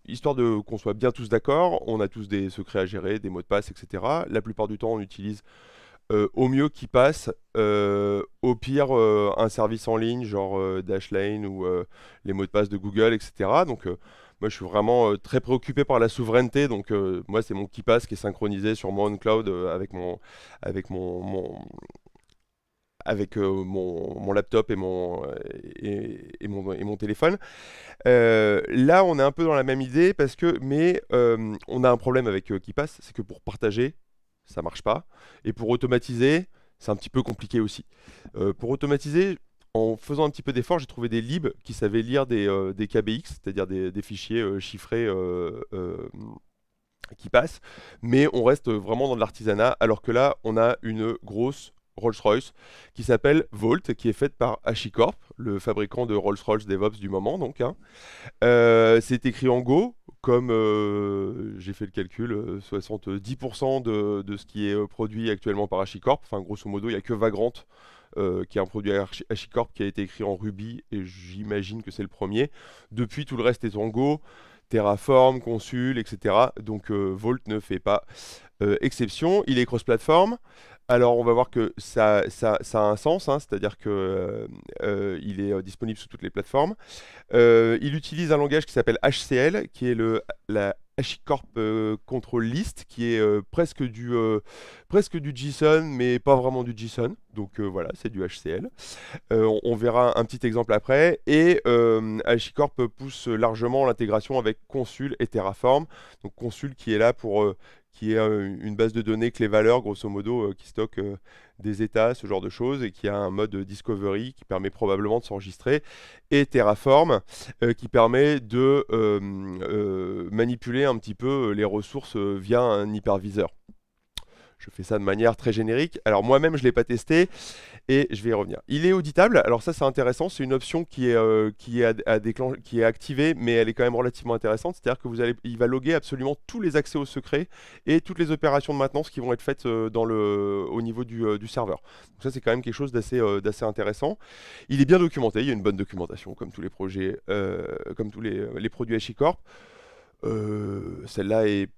histoire de qu'on soit bien tous d'accord, on a tous des secrets à gérer, des mots de passe, etc. La plupart du temps, on utilise euh, au mieux qui passe, euh, au pire euh, un service en ligne genre Dashlane ou les mots de passe de Google, etc. Donc moi je suis vraiment très préoccupé par la souveraineté, donc moi c'est mon qui qui est synchronisé sur mon cloud avec mon avec mon avec euh, mon, laptop et mon, et, mon, téléphone. Euh, là, on est un peu dans la même idée parce que, mais euh, on a un problème avec qui passe, c'est que pour partager, ça marche pas, et pour automatiser, c'est un petit peu compliqué aussi. pour automatiser, en faisant un petit peu d'effort, j'ai trouvé des libs qui savaient lire des, KBX, c'est-à-dire des, fichiers chiffrés qui passent, mais on reste vraiment dans de l'artisanat, alors que là, on a une grosse Rolls-Royce qui s'appelle Volt, qui est faite par Corp, le fabricant de Rolls-Royce DevOps du moment. Donc, hein. euh, c'est écrit en Go, comme euh, j'ai fait le calcul, 70% euh, de, de, ce qui est produit actuellement par AshiCorp. Enfin, grosso modo, il n'y a que Vagrant. qui est un produit Hachicorp, qui a été écrit en Ruby et j'imagine que c'est le premier. Depuis, tout le reste est en Go, Terraform, Consul, etc. Donc Volt ne fait pas euh, exception, il est cross-platform. Alors on va voir que ça, a un sens, hein, c'est-à-dire qu'il euh, euh, est disponible sur toutes les plateformes. il utilise un langage qui s'appelle HCL, qui est le, la HashiCorp Control List, qui est presque, du, presque du JSON, mais pas vraiment du JSON. Donc voilà, c'est du HCL. On, verra un petit exemple après. Et HashiCorp pousse largement l'intégration avec Consul et Terraform. Donc Consul qui est là pour qui est euh, une base de données clé valeurs grosso modo, euh, qui stocke euh, des états, ce genre de choses, et qui a un mode discovery qui permet probablement de s'enregistrer, et Terraform, qui permet de manipuler un petit peu les ressources via un hyperviseur. Je fais ça de manière très générique. Alors moi-même, je ne l'ai pas testé et je vais y revenir. Il est auditable, alors ça c'est intéressant, c'est une option qui est, euh, qui, à, qui est activée, mais elle est quand même relativement intéressante, c'est-à-dire que vous allez, il va loguer absolument tous les accès au secret et toutes les opérations de maintenance qui vont être faites euh, au niveau euh, du, serveur. Donc ça c'est quand même quelque chose d'assez intéressant. Il est bien documenté, il y a une bonne documentation comme tous les projets, comme tous les, les produits HashiCorp. Celle-là est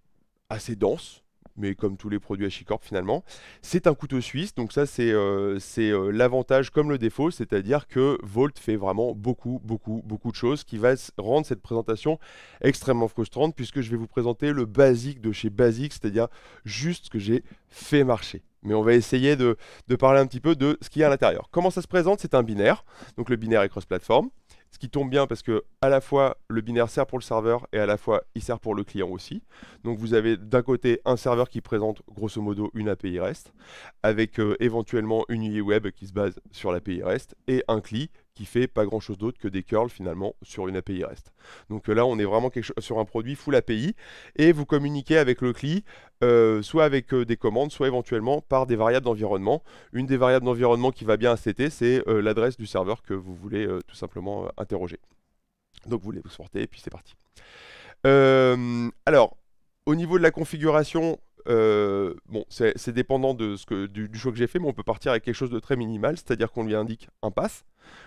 assez dense, mais comme tous les produits HICORP finalement. C'est un couteau suisse, donc ça c'est euh, euh, l'avantage comme le défaut, c'est-à-dire que Volt fait vraiment beaucoup, beaucoup, beaucoup de choses qui va rendre cette présentation extrêmement frustrante puisque je vais vous présenter le basique de chez Basic, c'est-à-dire juste ce que j'ai fait marcher mais on va essayer de, de, parler un petit peu de ce qu'il y a à l'intérieur. Comment ça se présente C'est un binaire, donc le binaire est cross-platform. Ce qui tombe bien parce que à la fois le binaire sert pour le serveur et à la fois il sert pour le client aussi. Donc vous avez d'un côté un serveur qui présente grosso modo une API REST avec euh, éventuellement une UI web qui se base sur l'API REST et un CLI fait pas grand chose d'autre que des curls finalement sur une API REST. Donc euh, là, on est vraiment quelque chose, sur un produit full API et vous communiquez avec le CLI euh, soit avec euh, des commandes, soit éventuellement par des variables d'environnement. Une des variables d'environnement qui va bien à CT, c'est l'adresse du serveur que vous voulez tout simplement interroger. Donc vous les vous sortez et puis c'est parti. alors, au niveau de la configuration, euh, bon, c'est dépendant de ce que, du, choix que j'ai fait, mais on peut partir avec quelque chose de très minimal, c'est-à-dire qu'on lui indique un pass,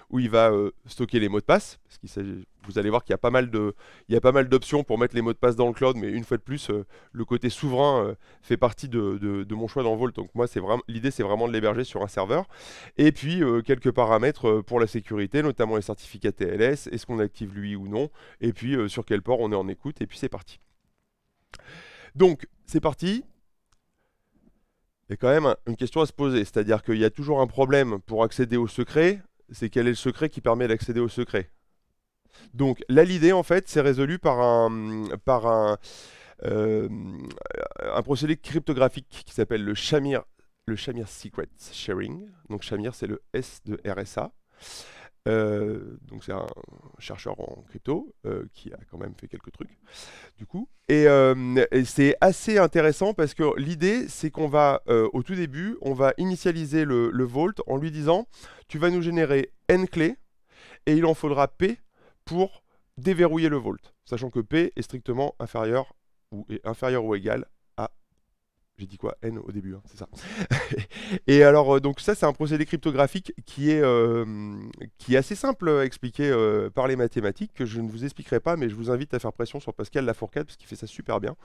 où il va euh, stocker les mots de passe, parce vous allez voir qu'il y a pas mal de, il y pas mal d'options pour mettre les mots de passe dans le cloud, mais une fois de plus, euh, le côté souverain fait partie de, mon choix dans Vault, donc moi c'est vraiment, l'idée c'est vraiment de l'héberger sur un serveur, et puis quelques paramètres pour la sécurité, notamment les certificats TLS, est-ce qu'on active lui ou non, et puis sur quel port on est en écoute, et puis c'est parti. Donc, c'est parti. Il y a quand même une question à se poser, c'est-à-dire qu'il y a toujours un problème pour accéder au secret, c'est quel est le secret qui permet d'accéder au secret. Donc là, l'idée, en fait, c'est résolu par un, par un, euh, un procédé cryptographique qui s'appelle le Shamir, le Shamir Secret Sharing. Donc Shamir, c'est le S de RSA. Euh, donc c'est un chercheur en crypto euh, qui a quand même fait quelques trucs du coup et, euh, c'est assez intéressant parce que l'idée c'est qu'on va au tout début on va initialiser le, le vault en lui disant tu vas nous générer n clés et il en faudra p pour déverrouiller le vault sachant que p est strictement inférieur ou inférieur ou égal j'ai dit quoi N au début, hein, c'est ça. et alors, euh, donc ça, c'est un procédé cryptographique qui est, euh, qui est assez simple à expliquer euh, par les mathématiques, que je ne vous expliquerai pas, mais je vous invite à faire pression sur Pascal Lafourcade, parce qu'il fait ça super bien.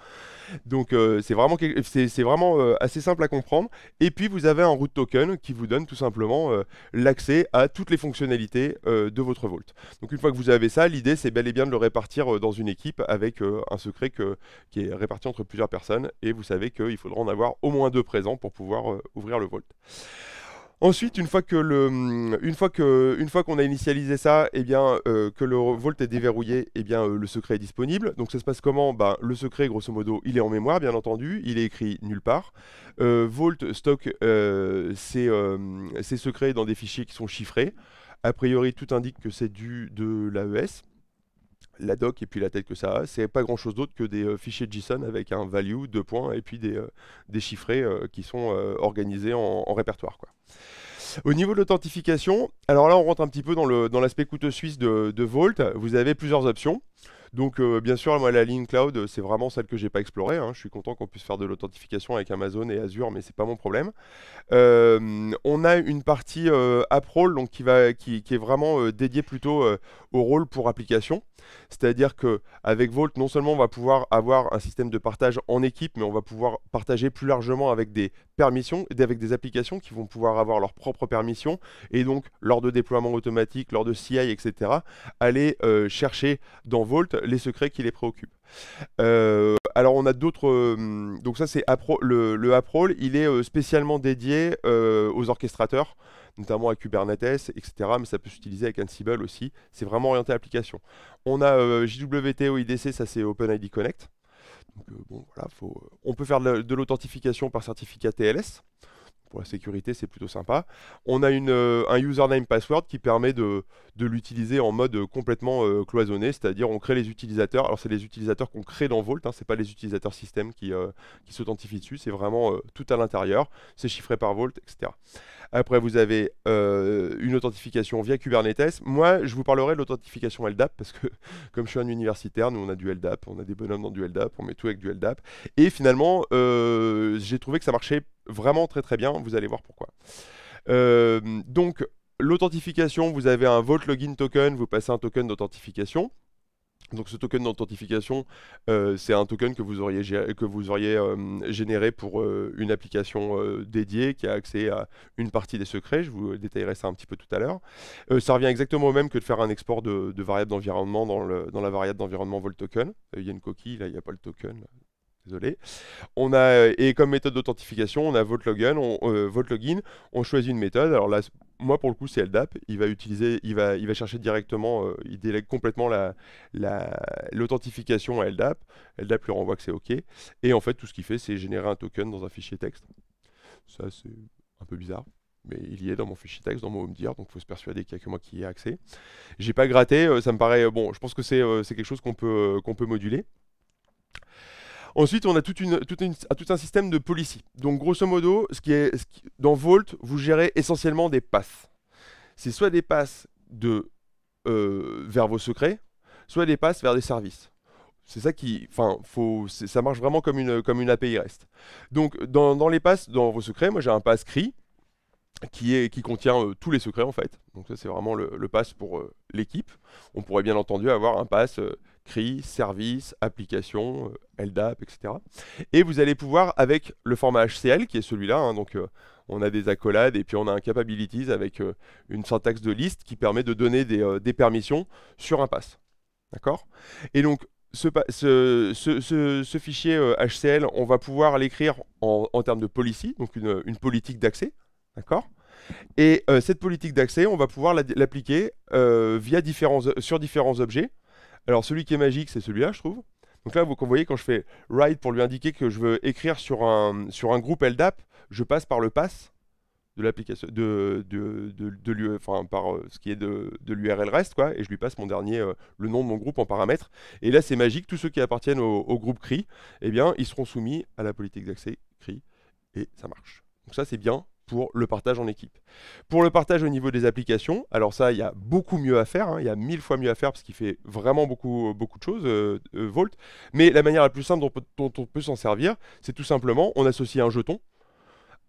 Donc c'est vraiment, c'est, vraiment assez simple à comprendre. Et puis, vous avez un root token qui vous donne tout simplement l'accès à toutes les fonctionnalités de votre Vault. Donc une fois que vous avez ça, l'idée, c'est bel et bien de le répartir dans une équipe avec un secret que, qui est réparti entre plusieurs personnes, et vous savez qu'il faudra en avoir au moins deux présents pour pouvoir euh, ouvrir le Vault. Ensuite, une fois que le, une fois que, une fois qu'on a initialisé ça, et eh bien euh, que le Vault est déverrouillé, et eh bien euh, le secret est disponible. Donc ça se passe comment ben, le secret, grosso modo, il est en mémoire, bien entendu, il est écrit nulle part. Euh, Vault stocke ses, ses secrets dans des fichiers qui sont chiffrés. A priori, tout indique que c'est dû de l'AES la doc et puis la tête que ça a, c'est pas grand chose d'autre que des euh, fichiers JSON avec un value, deux points et puis des, euh, chiffrés euh, qui sont organisés en, répertoire. Quoi. Au niveau de l'authentification, alors là on rentre un petit peu dans l'aspect dans couteau suisse de, de Vault. Vous avez plusieurs options. Donc euh, bien sûr, moi la ligne cloud, euh, c'est vraiment celle que j'ai pas explorée. Hein. Je suis content qu'on puisse faire de l'authentification avec Amazon et Azure, mais ce n'est pas mon problème. Euh, on a une partie app role donc qui va qui, est vraiment dédiée plutôt au rôle pour application. C'est-à-dire qu'avec Vault, non seulement on va pouvoir avoir un système de partage en équipe, mais on va pouvoir partager plus largement avec des Permissions et avec des applications qui vont pouvoir avoir leurs propres permissions et donc lors de déploiement automatique, lors de CI, etc., aller euh, chercher dans Vault les secrets qui les préoccupent. Euh, alors on a d'autres, euh, donc ça c'est le, le il est spécialement dédié aux orchestrateurs notamment à Kubernetes, etc. Mais ça peut s'utiliser avec Ansible aussi. C'est vraiment orienté à application. On a JWT OIDC, ça c'est OpenID Connect. Euh, euh, on peut faire de l'authentification par certificat TLS. Pour la sécurité, c'est plutôt sympa. On a une, euh, un username password qui permet de, l'utiliser en mode complètement cloisonné, c'est-à-dire on crée les utilisateurs. Alors, c'est les utilisateurs qu'on crée dans Vault, ce hein, c'est pas les utilisateurs système qui, qui s'authentifient dessus, c'est vraiment tout à l'intérieur, c'est chiffré par Vault, etc. Après, vous avez euh, une authentification via Kubernetes. Moi, je vous parlerai de l'authentification LDAP parce que, comme je suis un universitaire, nous on a du LDAP, on a des bonhommes dans du LDAP, on met tout avec du LDAP. Et finalement, euh, j'ai trouvé que ça marchait vraiment très très bien. Vous allez voir pourquoi. Euh, donc, l'authentification, vous avez un vote login token, vous passez un token d'authentification. Donc ce token d'authentification, euh, c'est un token que vous auriez, que vous auriez euh, généré pour euh, une application dédiée qui a accès à une partie des secrets. Je vous détaillerai ça un petit peu tout à l'heure. ça revient exactement au même que de faire un export de, de variable d'environnement dans, la variable d'environnement vol Token. Il y a une coquille, là il n'y a pas le token désolé. On a, euh, et comme méthode d'authentification, on a VoteLogin, on, euh, login, on choisit une méthode. Alors là, moi pour le coup, c'est LDAP. Il va utiliser, il va, il va chercher directement, euh, il délègue complètement l'authentification la, à LDAP. LDAP lui renvoie que c'est OK. Et en fait, tout ce qu'il fait, c'est générer un token dans un fichier texte. Ça, c'est un peu bizarre mais il y est dans mon fichier texte, dans mon home dire, donc il faut se persuader qu'il n'y a que moi qui y ai accès. J'ai pas gratté, ça me paraît, bon, je pense que c'est quelque chose qu'on peut, qu'on peut moduler. Ensuite, on a tout un système de policy. Donc, grosso modo, dans Vault, vous gérez essentiellement des passes. C'est soit des passes euh, vers vos secrets, soit des passes vers des services. C'est ça qui, enfin, ça marche vraiment comme une, API REST. Donc, dans, les passes, dans vos secrets, moi j'ai un pass CRI qui, contient euh, tous les secrets en fait. Donc ça c'est vraiment le, pass pour euh, l'équipe. On pourrait bien entendu avoir un pass CRI, service, application, euh, LDAP, etc. Et vous allez pouvoir, avec le format HCL, qui est celui-là, hein, donc euh, on a des accolades et puis on a un capabilities avec euh, une syntaxe de liste qui permet de donner des, permissions sur un pass. D'accord Et donc, ce, ce, fichier HCL, on va pouvoir l'écrire en, termes de policy, donc une, une politique d'accès. D'accord Et cette politique d'accès, on va pouvoir l'appliquer via différents, sur différents objets. Alors celui qui est magique, c'est celui-là, je trouve. Donc là, vous, voyez, quand je fais write pour lui indiquer que je veux écrire sur un, sur un groupe LDAP, je passe par le pass de l'application de, de, de, e, par euh, ce qui est de, l'URL REST quoi et je lui passe mon dernier euh, le nom de mon groupe en paramètres et là c'est magique tous ceux qui appartiennent au, groupe CRI eh bien ils seront soumis à la politique d'accès CRI et ça marche donc ça c'est bien pour le partage en équipe. Pour le partage au niveau des applications, alors ça, il y a beaucoup mieux à faire, hein. il y a mille fois mieux à faire parce qu'il fait vraiment beaucoup, beaucoup de choses, euh, euh, Volt, mais la manière la plus simple dont, on peut s'en servir, c'est tout simplement, on associe un jeton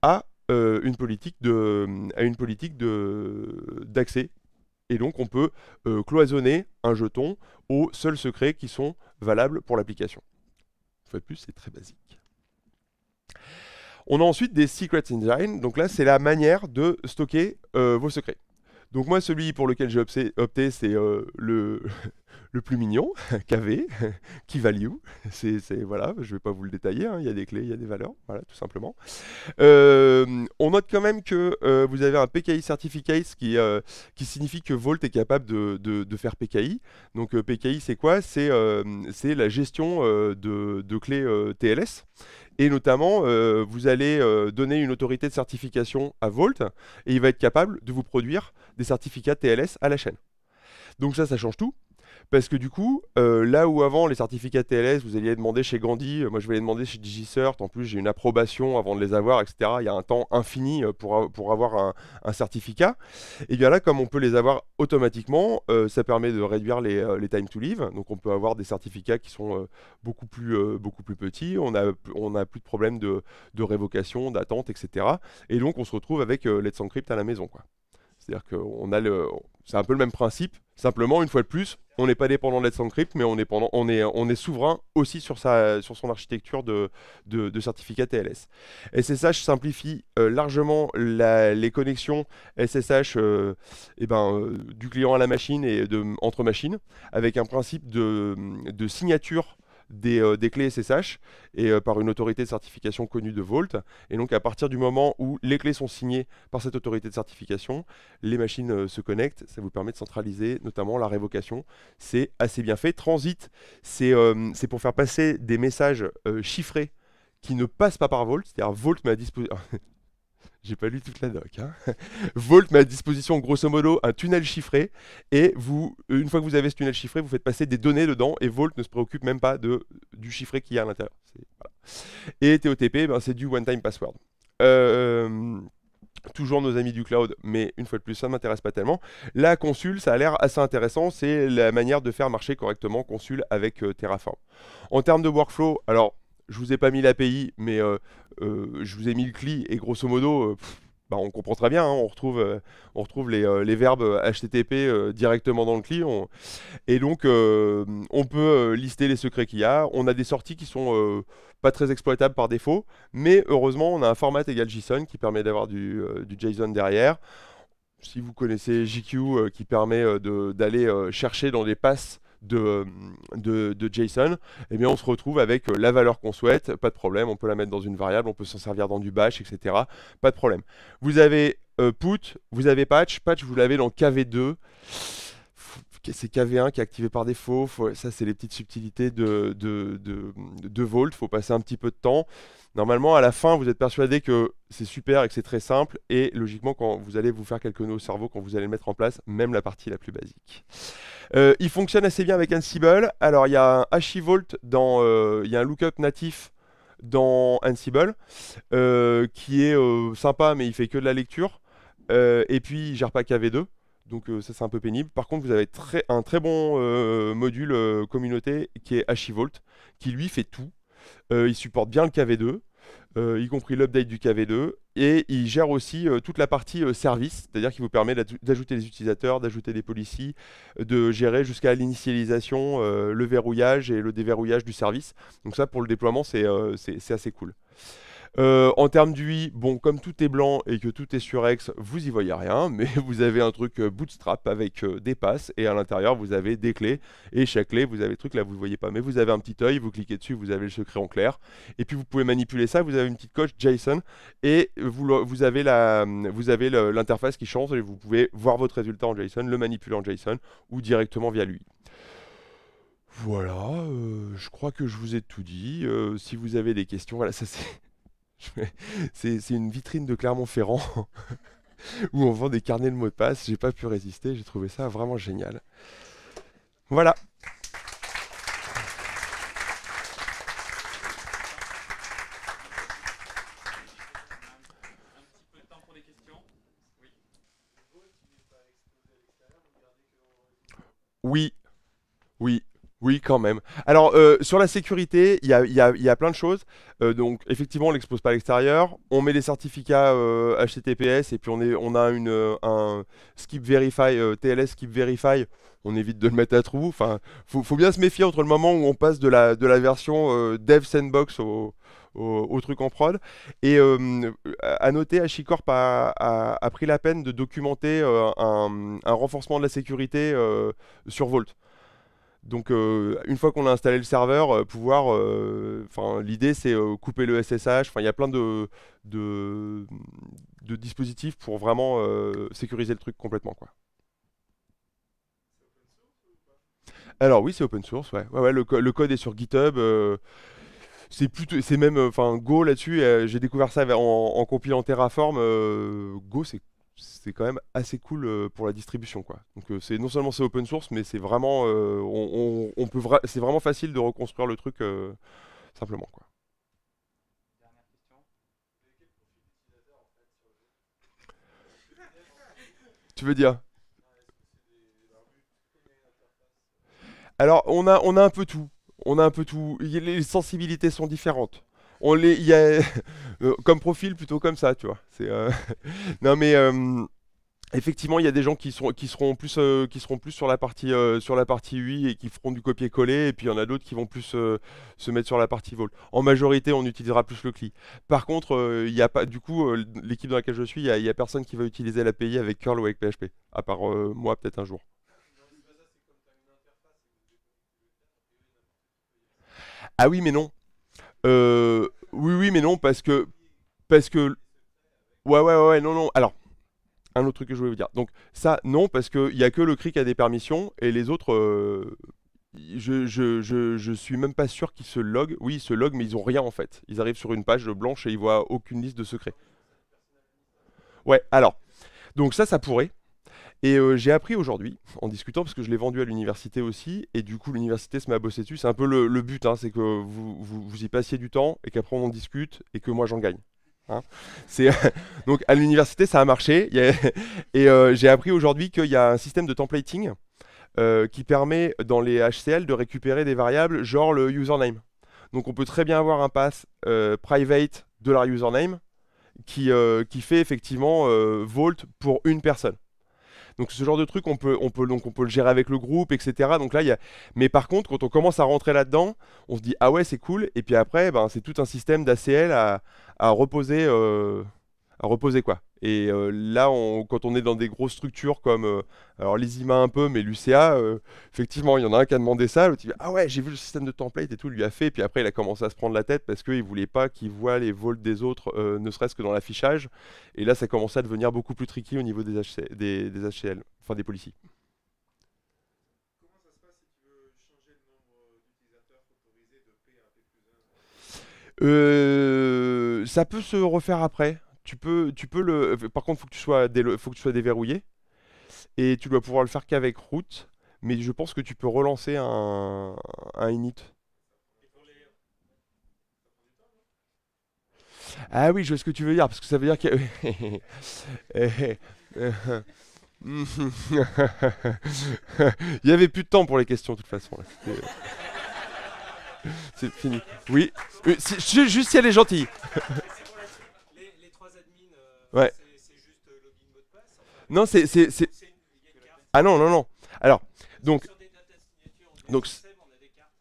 à, euh, une, politique de, une politique de, d'accès. Et donc, on peut cloisonner un jeton aux seuls secrets qui sont valables pour l'application. Une fois plus, c'est très basique. On a ensuite des secrets engine. Donc là, c'est la manière de stocker euh, vos secrets. Donc moi, celui pour lequel j'ai opté, c'est euh, le, plus mignon, KV, qui value. C'est, voilà, je ne vais pas vous le détailler, hein. il y a des clés, il y a des valeurs, voilà, tout simplement. Euh, on note quand même que euh, vous avez un PKI Certificate qui, qui signifie que Vault est capable de, faire PKI. Donc PKI, c'est quoi c'est, la gestion de, de, clés TLS. Et notamment, vous allez donner une autorité de certification à Vault, et il va être capable de vous produire des certificats TLS à la chaîne. Donc ça, ça change tout. Parce que du coup, euh, là où avant les certificats TLS, vous alliez demander chez Gandhi, euh, moi je vais les demander chez DigiCert, en plus j'ai une approbation avant de les avoir, etc. Il y a un temps infini euh, pour, pour avoir un, certificat. Et bien là, comme on peut les avoir automatiquement, ça permet de réduire les, les, time to live, Donc on peut avoir des certificats qui sont beaucoup, plus, beaucoup plus petits, on n'a on a plus de problème de, révocation, d'attente, etc. Et donc on se retrouve avec Let's Encrypt à la maison. quoi. C'est-à-dire qu'on a le, c'est un peu le même principe. Simplement, une fois de plus, on n'est pas dépendant de Let's Encrypt, mais on est, pendant, on est, on est souverain aussi sur, sa, sur son architecture de, de, de certificat TLS. SSH simplifie euh, largement les connexions SSH euh, eh ben, euh, du client à la machine et de, entre machines, avec un principe de, de signature euh, des, clés SSH et euh, par une autorité de certification connue de Volt. Et donc à partir du moment où les clés sont signées par cette autorité de certification, les machines euh, se connectent, ça vous permet de centraliser notamment la révocation. C'est assez bien fait. Transit, c'est pour faire passer des messages chiffrés qui ne passent pas par Volt. c'est-à-dire Volt mais à disposition... J'ai pas lu toute la doc. Hein. Vault Volt met à disposition grosso modo un tunnel chiffré et vous, euh, une fois que vous avez ce tunnel chiffré, vous faites passer des données dedans et Vault ne se préoccupe même pas de, du chiffré qu'il y a à l'intérieur. Et TOTP, ben, c'est du one-time password. Euh, toujours nos amis du cloud, mais une fois de plus, ça ne m'intéresse pas tellement. La Consul, ça a l'air assez intéressant, c'est la manière de faire marcher correctement Consul avec euh, Terraform. En termes de workflow, alors je vous ai pas mis l'API, mais euh, euh, je vous ai mis le CLI, et grosso modo, euh, bah, on comprend très bien, hein, on retrouve, on retrouve les, verbes HTTP directement dans le CLI. Et donc, on peut lister les secrets qu'il y a. On a des sorties qui sont pas très exploitables par défaut, mais heureusement, on a un format égal JSON qui permet d'avoir du, du, JSON derrière. Si vous connaissez JQ qui permet d'aller chercher dans les passes euh, de, de, JSON, eh bien on se retrouve avec euh, la valeur qu'on souhaite, pas de problème, on peut la mettre dans une variable, on peut s'en servir dans du bash, etc. Pas de problème. Vous avez euh, put, vous avez patch, patch vous l'avez dans KV2 c'est KV1 qui est activé par défaut. ça, c'est les petites subtilités de, de, de, Volt. Il faut passer un petit peu de temps. Normalement, à la fin, vous êtes persuadé que c'est super et que c'est très simple. Et logiquement, quand vous allez vous faire quelques nœuds au cerveau, quand vous allez le mettre en place, même la partie la plus basique. Euh, il fonctionne assez bien avec Ansible. Alors, il y a un Volt dans. Euh, il y a un lookup natif dans Ansible euh, qui est sympa, mais il fait que de la lecture. et puis, il gère pas KV2. Donc euh, ça c'est un peu pénible. Par contre vous avez un très bon euh, module euh, communauté qui est Ashivolt, qui lui fait tout. il supporte bien le KV2, y compris l'update du KV2, et il gère aussi toute la partie service, c'est-à-dire qu'il vous permet d'ajouter des utilisateurs, d'ajouter des policies, de gérer jusqu'à l'initialisation, le verrouillage et le déverrouillage du service. Donc ça pour le déploiement c'est assez cool. Euh, en termes d'UI, bon, comme tout est blanc et que tout est sur X, vous y voyez rien, mais vous avez un truc euh, bootstrap avec euh, des passes et à l'intérieur vous avez des clés et chaque clé vous avez le truc là vous ne voyez pas, mais vous avez un petit œil, vous cliquez dessus, vous avez le secret en clair et puis vous pouvez manipuler ça, vous avez une petite coche JSON et vous, avez vous avez l'interface qui change et vous pouvez voir votre résultat en JSON, le manipuler en JSON ou directement via l'UI. Voilà, je crois que je vous ai tout dit. si vous avez des questions, voilà, ça c'est. c'est une vitrine de Clermont-Ferrand où on vend des carnets de mots de passe. J'ai pas pu résister, j'ai trouvé ça vraiment génial. Voilà. Oui, oui, oui, quand même. Alors, euh, sur la sécurité, il y a, plein de choses. Euh, donc, effectivement, on l'expose pas à l'extérieur. On met les certificats HTTPS euh, et puis on, est, on a une, un skip verify, TLS skip verify. On évite de le mettre à trou. Enfin, faut, bien se méfier entre le moment où on passe de la, de la version dev sandbox au, truc en prod. Et à noter, HashiCorp a, a- pris la peine de documenter un, renforcement de la sécurité sur Vault. Donc euh, une fois qu'on a installé le serveur, euh, pouvoir, euh, enfin l'idée c'est couper le SSH. Enfin il y a plein de, de, dispositifs pour vraiment sécuriser le truc complètement quoi. Alors oui c'est open source, ouais. ouais, le, code est sur GitHub. c'est plutôt, c'est même, enfin Go là-dessus. J'ai découvert ça en, en compilant Terraform. Go c'est c'est quand même assez cool euh, pour la distribution quoi. Donc euh, c'est non seulement c'est open source mais c'est vraiment euh, on, peut c'est vraiment facile de reconstruire le truc simplement quoi. tu veux dire Alors, on a, on a un peu tout. On a un peu tout. Les sensibilités sont différentes les, y euh, comme profil plutôt comme ça, tu vois. Euh, non mais euh, Effectivement, il y a des gens qui, seront plus, sur la partie sur la partie UI et qui feront du copier-coller, et puis il y en a d'autres qui vont plus se mettre sur la partie vol. En majorité, on utilisera plus le CLI. Par contre, il y a pas, du coup, l'équipe dans laquelle je suis, il n'y a, personne qui va utiliser l'API avec curl ou avec PHP, à part moi peut-être un jour. Ah oui, mais non. Euh, oui, oui, mais non, parce que. Parce que. Ouais, ouais, ouais, non, non. Alors, un autre truc que je voulais vous dire. Donc, ça, non, parce qu'il n'y a que le CRI qui a des permissions et les autres. Euh, je, je, je, suis même pas sûr qu'ils se loguent. Oui, ils se loguent, mais ils ont rien en fait. Ils arrivent sur une page blanche et ils voient aucune liste de secrets. Ouais, alors. Donc, ça, ça pourrait. Et euh, j'ai appris aujourd'hui, en discutant, parce que je l'ai vendu à l'université aussi, et du coup l'université se met à bosser dessus. C'est un peu le, but, hein, c'est que vous, vous, y passiez du temps, et qu'après on en discute, et que moi j'en gagne. Hein. Donc à l'université ça a marché, et euh, j'ai appris aujourd'hui qu'il y a un système de templating euh, qui permet dans les HCL de récupérer des variables genre le username. Donc on peut très bien avoir un pass private de la username qui, qui fait effectivement vault pour une personne. Donc ce genre de truc, on peut, on peut, donc peut le gérer avec le groupe, etc. Donc là, il y a... Mais par contre, quand on commence à rentrer là-dedans, on se dit ah ouais, c'est cool. Et puis après, ben, c'est tout un système d'ACL à, reposer. Euh, reposer quoi. Et euh, là, quand on est dans des grosses structures comme euh, alors les IMA un peu, mais l'UCA, euh, effectivement, il y en a un qui a demandé ça, l'autre dit ah ouais j'ai vu le système de template et tout, lui a fait, et puis après il a commencé à se prendre la tête parce qu'il voulait pas qu'il voit les vols des autres, ne serait-ce que dans l'affichage. Et là, ça commençait à devenir beaucoup plus tricky au niveau des, HC, des, des HCL, enfin des policiers. Euh, ça peut se refaire après tu peux, tu peux le. Euh, par contre, faut que tu sois, faut que tu sois déverrouillé. Et tu dois pouvoir le faire qu'avec root. Mais je pense que tu peux relancer un, un init. Ah oui, je vois ce que tu veux dire, parce que ça veut dire qu'il Il y avait plus de temps pour les questions, de toute façon. Euh, c'est fini. Oui. Euh, juste si elle est gentille. Ouais. C'est juste euh, login mot de passe Non, c'est. Ah non, non, non. Alors, donc. Donc.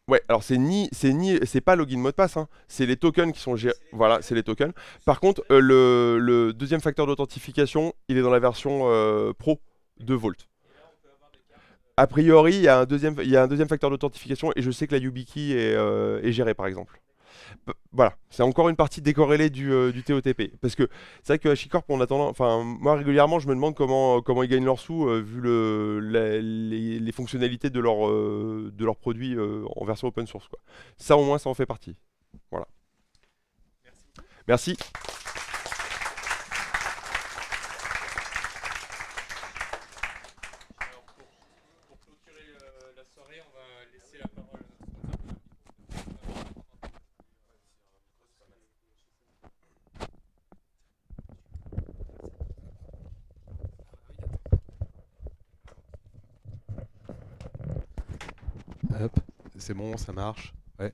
Ouais, alors c'est ni, c'est ni, c'est pas login mot de passe, hein. c'est les tokens qui sont gérés. Voilà, c'est les tokens. Par contre, euh, le, deuxième facteur d'authentification, il est dans la version euh, pro de Vault. A priori, il y a un deuxième, il y un deuxième facteur d'authentification et je sais que la YubiKey est, est gérée par exemple. Voilà, c'est encore une partie décorrélée du, euh, TOTP. Parce que c'est vrai que HashiCorp, en attendant Enfin, moi régulièrement, je me demande comment, euh, comment ils gagnent leurs sous euh, vu les, fonctionnalités de leurs produits en version open source. Quoi. Ça, au moins, ça en fait partie. Voilà. Merci. c'est bon, ça marche. Ouais.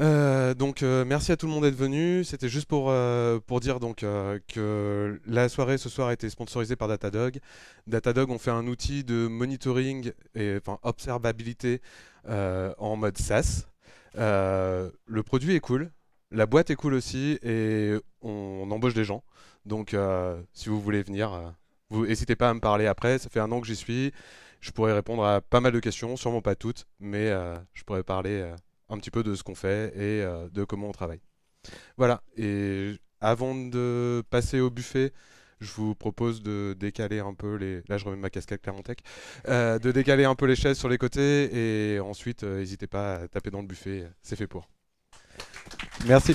Euh, donc euh, merci à tout le monde d'être venu. C'était juste pour, euh, pour dire donc que la soirée ce soir a été sponsorisée par Datadog. Datadog on fait un outil de monitoring et enfin observabilité en mode SaaS. le produit est cool, la boîte est cool aussi et on, embauche des gens. Donc si vous voulez venir, vous n'hésitez pas à me parler après. Ça fait un an que j'y suis je pourrais répondre à pas mal de questions, sûrement pas toutes, mais euh, je pourrais parler euh, un petit peu de ce qu'on fait et euh, de comment on travaille. Voilà, et avant de passer au buffet, je vous propose de décaler un peu les... Là, je remets ma casquette Clermontec. de décaler un peu les chaises sur les côtés et ensuite, n'hésitez pas à taper dans le buffet, c'est fait pour. Merci.